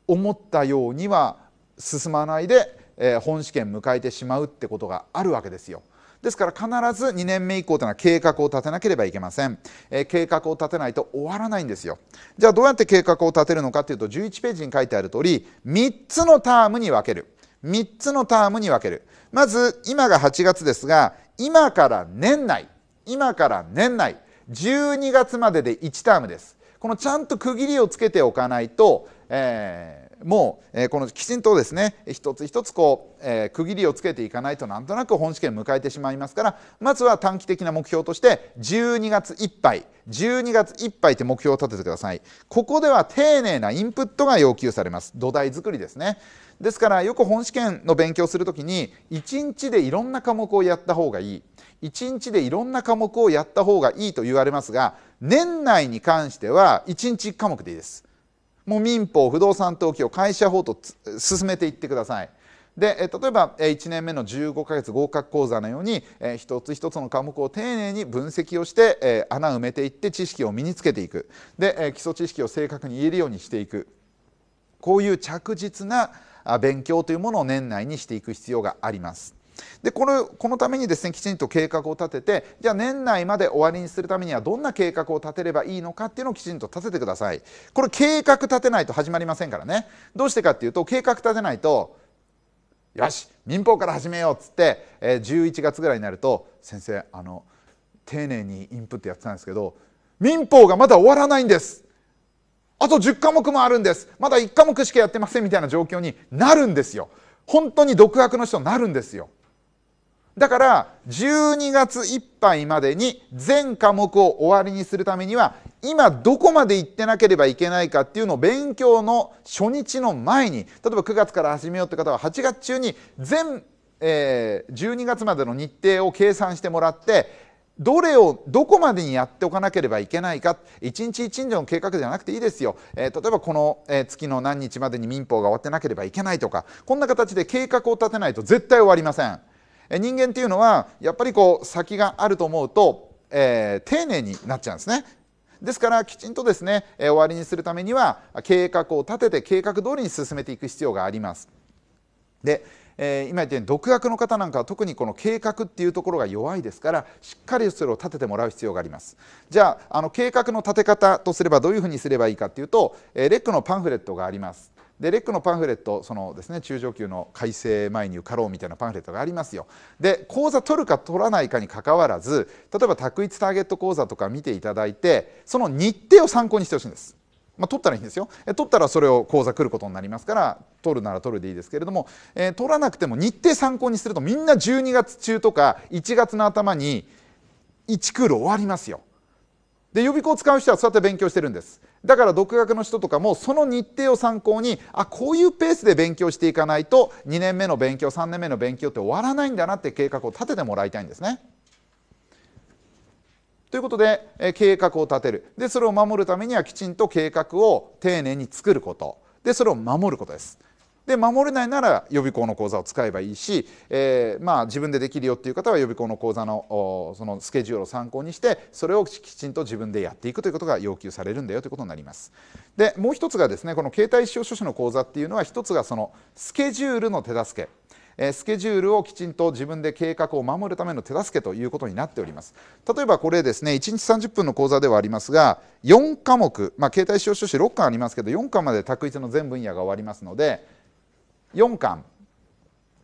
思ったようには進まないで、え本試験迎えてしまうってことがあるわけですよですから必ず2年目以降というのは計画を立てなければいけません、え計画を立てないと終わらないんですよじゃあどうやって計画を立てるのかというと11ページに書いてある通り3つのタームに分ける3つのタームに分けるまず今が8月ですが今から年内今から年内12月までで1タームですこのちゃんと区切りをつけておかないと、えーもう、えこのきちんとですね一つ一つこう、え区切りをつけていかないとなんとなく本試験迎えてしまいますからまずは短期的な目標として12月いっぱい12月いっぱいって目標を立ててくださいここでは丁寧なインプットが要求されます土台作りですねですからよく本試験の勉強するときに1日でいろんな科目をやった方がいい1日でいろんな科目をやった方がいいと言われますが年内に関しては1日1科目でいいですもう民法不動産登記を会社法と進めていってください。で例えば1年目の15ヶ月合格講座のように一つ一つの科目を丁寧に分析をして穴埋めていって知識を身につけていくで基礎知識を正確に言えるようにしていくこういう着実な勉強というものを年内にしていく必要があります。でこれこのためにですねきちんと計画を立ててじゃあ年内まで終わりにするためにはどんな計画を立てればいいのかっていうのをきちんと立ててくださいこれ計画立てないと始まりませんからねどうしてかっていうと計画立てないとよし民放から始めようっつって、えー、11月ぐらいになると先生あの丁寧にインプットやってたんですけど民法がまだ終わらないんですあと10科目もあるんですまだ1科目しかやってませんみたいな状況になるんですよ本当に独白の人になるんですよだから12月いっぱいまでに全科目を終わりにするためには今どこまで行ってなければいけないかっていうのを勉強の初日の前に例えば9月から始めようって方は8月中に全、えー、12月までの日程を計算してもらってどれをどこまでにやっておかなければいけないか一日一日の計画じゃなくていいですよ、えー、例えばこの、えー、月の何日までに民法が終わってなければいけないとかこんな形で計画を立てないと絶対終わりません。人間っていうのはやっぱりこう先があると思うと、えー、丁寧になっちゃうんですね。ですからきちんとですね、えー、終わりにするためには計画を立てて計画通りに進めていく必要があります。で、えー、今言ったように独学の方なんかは特にこの計画っていうところが弱いですからしっかりそれを立ててもらう必要がありますじゃああの計画の立て方とすればどういうふうにすればいいかっていうと、えー、レックのパンフレットがありますでレックのパンフレットそのですね中上級の改正前に受かろうみたいなパンフレットがありますよで講座取るか取らないかにかかわらず例えば択一ターゲット講座とか見ていただいてその日程を参考にしてほしいんですまあ、取ったらいいんですよ取ったらそれを講座来ることになりますから取るなら取るでいいですけれども、えー、取らなくても日程参考にするとみんな12月中とか1月の頭に1クール終わりますよで予備校を使う人はそうやって勉強してるんですだから独学の人とかもその日程を参考にあこういうペースで勉強していかないと2年目の勉強3年目の勉強って終わらないんだなって計画を立ててもらいたいんですね。ということで、え計画を立てるでそれを守るためにはきちんと計画を丁寧に作ることでそれを守ることです。で守れないなら予備校の講座を使えばいいし、えー、まあ、自分でできるよっていう方は予備校の講座のそのスケジュールを参考にしてそれをきちんと自分でやっていくということが要求されるんだよということになります。でもう一つがですねこの携帯使用書士の講座っていうのは一つがそのスケジュールの手助けスケジュールをきちんと自分で計画を守るための手助けということになっております例えばこれですね1日30分の講座ではありますが4科目、まあ、携帯使用書士6巻ありますけど4巻まで択一の全分野が終わりますので4巻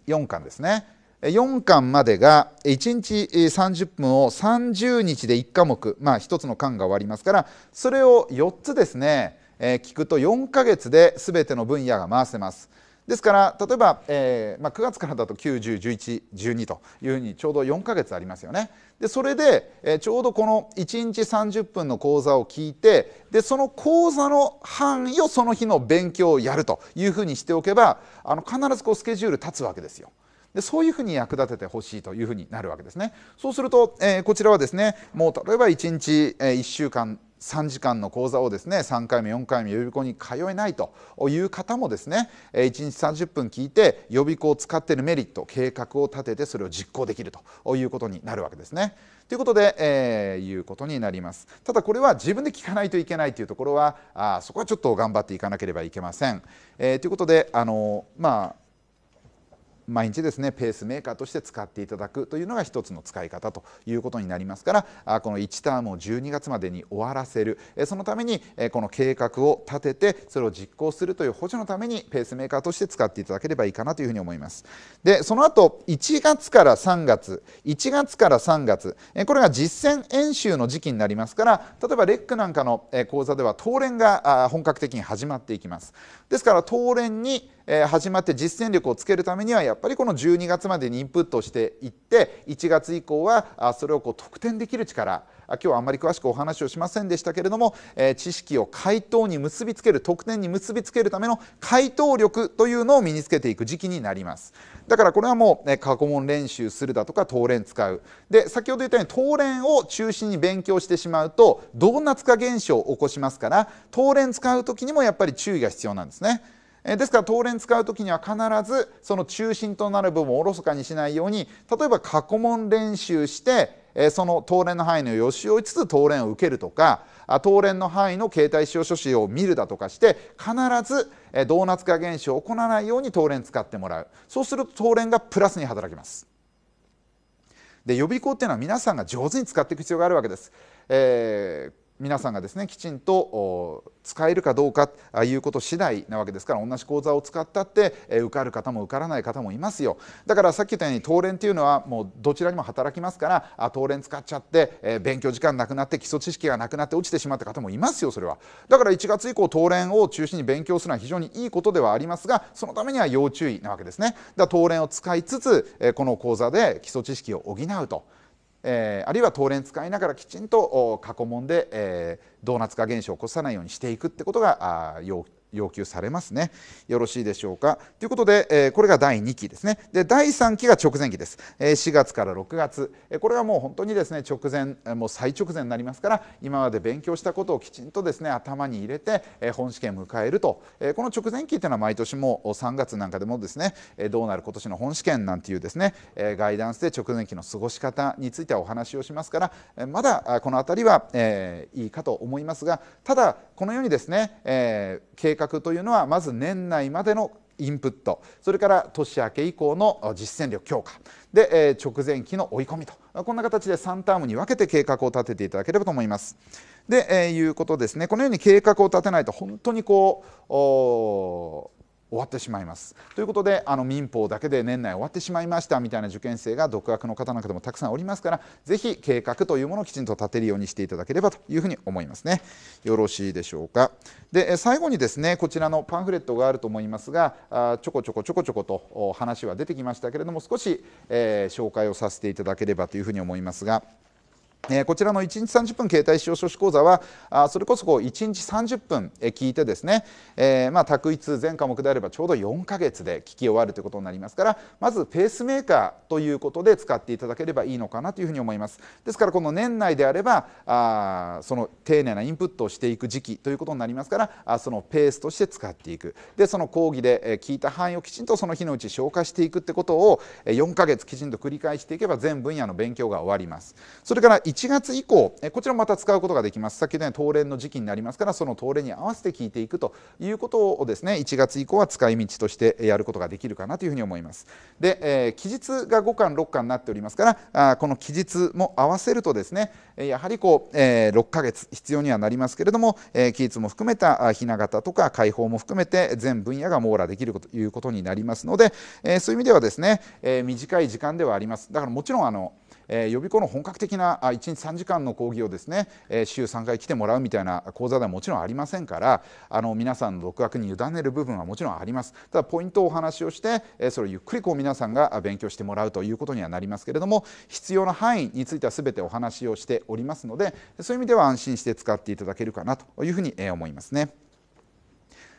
4巻ですね4巻までが1日30分を30日で1科目まあ1つの巻が終わりますからそれを4つですね聞くと4ヶ月で全ての分野が回せます。ですから例えば、えーまあ、9月からだと901112というふうにちょうど4か月ありますよね。でそれで、えー、ちょうどこの1日30分の講座を聞いてでその講座の範囲をその日の勉強をやるというふうにしておけばあの必ずこうスケジュール立つわけですよ。でそういうふうに役立ててほしいというふうになるわけですね。そうすると、えー、こちらはですねもう例えば1日、えー、1週間3時間の講座をですね3回目4回目予備校に通えないという方もですね1日30分聞いて予備校を使っているメリット計画を立ててそれを実行できるということになるわけですね。ということで、えー、いうことになります。ただこれは自分で聞かないといけないというところはあそこはちょっと頑張っていかなければいけません。えー、ということであのまあ毎日ですねペースメーカーとして使っていただくというのが一つの使い方ということになりますからこの1ターンを12月までに終わらせるそのためにこの計画を立ててそれを実行するという補助のためにペースメーカーとして使っていただければいいかなというふうに思いますでその後1月から3月1月から3月これが実践演習の時期になりますから例えばレックなんかの講座では東連が本格的に始まっていきますですから東連に始まって実践力をつけるためにはやっぱりこの12月までにインプットしていって1月以降はそれをこう得点できる力今日はあんまり詳しくお話をしませんでしたけれども、え知識を回答に結びつける得点に結びつけるための回答力というのを身につけていく時期になりますだからこれはもう、ね、過去問練習するだとか答練使うで先ほど言ったように答練を中心に勉強してしまうとドーナツ化現象を起こしますから答練使う時にもやっぱり注意が必要なんですね。えですから当連使う時には必ずその中心となる部分をおろそかにしないように例えば過去問練習してえその当連の範囲の予習をしいつつ当連を受けるとか当連の範囲の携帯使用書士を見るだとかして必ず、えドーナツ化現象を行わないように当連使ってもらうそうすると当連がプラスに働きます。で予備校っていうのは皆さんが上手に使っていく必要があるわけです。えー皆さんがですねきちんと使えるかどうかということ次第なわけですから同じ講座を使ったって受かる方も受からない方もいますよだからさっき言ったように当連っていうのはもうどちらにも働きますからあ東連使っちゃって勉強時間なくなって基礎知識がなくなって落ちてしまった方もいますよそれはだから1月以降東連を中心に勉強するのは非常にいいことではありますがそのためには要注意なわけですねだから東連を使いつつこの講座で基礎知識を補うと。えー、あるいは東連使いながらきちんと過去問で、えー、ドーナツ化現象を起こさないようにしていくってことが要要求されますね。よろしいでしょうか。ということで、えー、これが第2期ですね。で、第3期が直前期です。えー、4月から6月、えー、これはもう本当にですね、直前、もう最直前になりますから、今まで勉強したことをきちんとですね、頭に入れて、え本試験を迎えると、えこの直前期っていうのは毎年もう3月なんかでもですね、えどうなる今年の本試験なんていうですね、えガイダンスで直前期の過ごし方についてはお話をしますから、えまだこの辺りは、えいいかと思いますが、ただ、このようにですね、えー、経画というのはまず年内までのインプットそれから年明け以降の実践力強化で、え直前期の追い込みとこんな形で3タームに分けて計画を立てていただければと思います。で、えいうことですねこのように計画を立てないと本当にこう終わってしまいます。ということであの民法だけで年内終わってしまいましたみたいな受験生が独学の方なんかでもたくさんおりますから是非計画というものをきちんと立てるようにしていただければというふうに思いますね。よろしいでしょうか。で最後にですねこちらのパンフレットがあると思いますがあちょこちょこちょこちょこと話は出てきましたけれども少し、えー、紹介をさせていただければというふうに思いますが。えこちらの1日30分携帯使用書士講座はあそれこそこう1日30分聞いてですね、えー、まあ択一全科目であればちょうど4か月で聞き終わるということになりますからまずペースメーカーということで使っていただければいいのかなというふうに思いますですからこの年内であればあその丁寧なインプットをしていく時期ということになりますからあそのペースとして使っていくでその講義で聞いた範囲をきちんとその日のうち消化していくってことを4か月きちんと繰り返していけば全分野の勉強が終わりますそれから1 1月以降こちらもまた使うことができます先ほどの当連の時期になりますからその当連に合わせて聞いていくということをですね1月以降は使い道としてやることができるかなというふうに思いますで、えー、期日が5巻6巻になっておりますからあこの期日も合わせるとですねやはりこう、えー、6ヶ月必要にはなりますけれども、えー、期日も含めたひな形とか解放も含めて全分野が網羅できるということになりますので、えー、そういう意味ではですね、えー、短い時間ではありますだからもちろんあのえ予備校の本格的な1日3時間の講義をですね、え週3回来てもらうみたいな講座ではもちろんありませんからあの皆さんの独学に委ねる部分はもちろんありますただポイントをお話をして、えそれをゆっくりこう皆さんが勉強してもらうということにはなりますけれども必要な範囲については全てお話をしておりますのでそういう意味では安心して使っていただけるかなというふうに思いますね。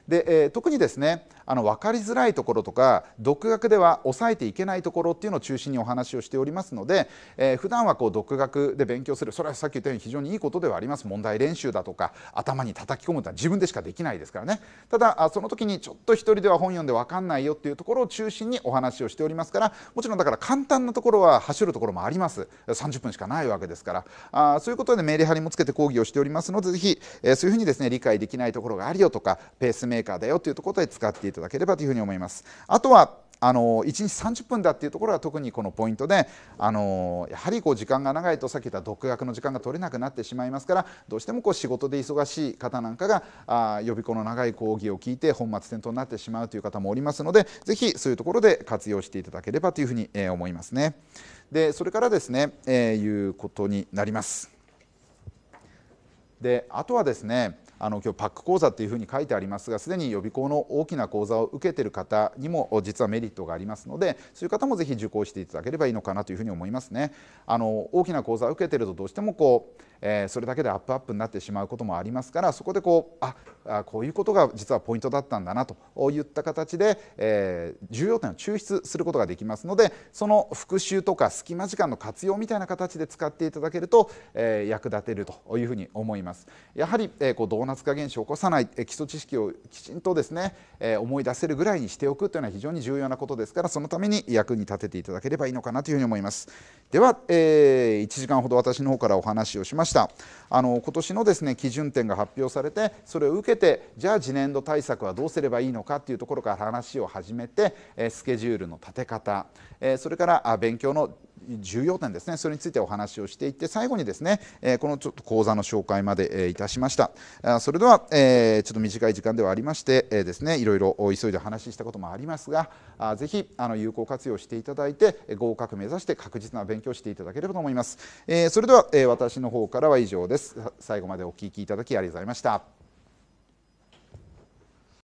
で、え特にですねあの分かりづらいところとか独学では抑えていけないところっていうのを中心にお話をしておりますので、えー、普段はこう独学で勉強するそれはさっき言ったように非常にいいことではあります問題練習だとか頭に叩き込むとは自分でしかできないですからねただその時にちょっと一人では本読んで分かんないよっていうところを中心にお話をしておりますからもちろんだから簡単なところは走るところもあります30分しかないわけですからあそういうことでメリハリもつけて講義をしておりますのでぜひ、えー、そういうふうにですね理解できないところがあるよとかペースメーカーだよというところで使っていただければというふうに思います。あとはあの1日30分だっていうところが特にこのポイントであのやはりこう時間が長いとさっき言った独学の時間が取れなくなってしまいますからどうしてもこう仕事で忙しい方なんかがあ予備校の長い講義を聞いて本末転倒になってしまうという方もおりますのでぜひそういうところで活用していただければというふうに、えー、思いますね。でそれからですね、えー、いうことになります。であとはですねあの今日パック講座っていうふうに書いてありますがすでに予備校の大きな講座を受けてる方にも実はメリットがありますのでそういう方もぜひ受講していただければいいのかなというふうに思いますね。あの大きな講座を受けてるとどうしてもこうえー、それだけでアップアップになってしまうこともありますからそこでこうあこういうことが実はポイントだったんだなといった形で、えー、重要点を抽出することができますのでその復習とか隙間時間の活用みたいな形で使っていただけると、えー、役立てるというふうに思います。やはり、えー、こうドーナツ化現象を起こさない、えー、基礎知識をきちんとですね、えー、思い出せるぐらいにしておくというのは非常に重要なことですからそのために役に立てていただければいいのかなというふうに思います。では、えー、1時間ほど私の方からお話をしました。した。あの今年のですね基準点が発表されてそれを受けてじゃあ次年度対策はどうすればいいのかっていうところから話を始めてスケジュールの立て方それから勉強の重要点ですねそれについてお話をしていって最後にですね、えこのちょっと講座の紹介まで、えいたしましたあそれでは、えちょっと短い時間ではありまして、えですねいろいろ急いで話したこともありますがあぜひあの有効活用していただいて合格目指して確実な勉強していただければと思います、えそれでは、え私の方からは以上です最後までお聴きいただきありがとうございました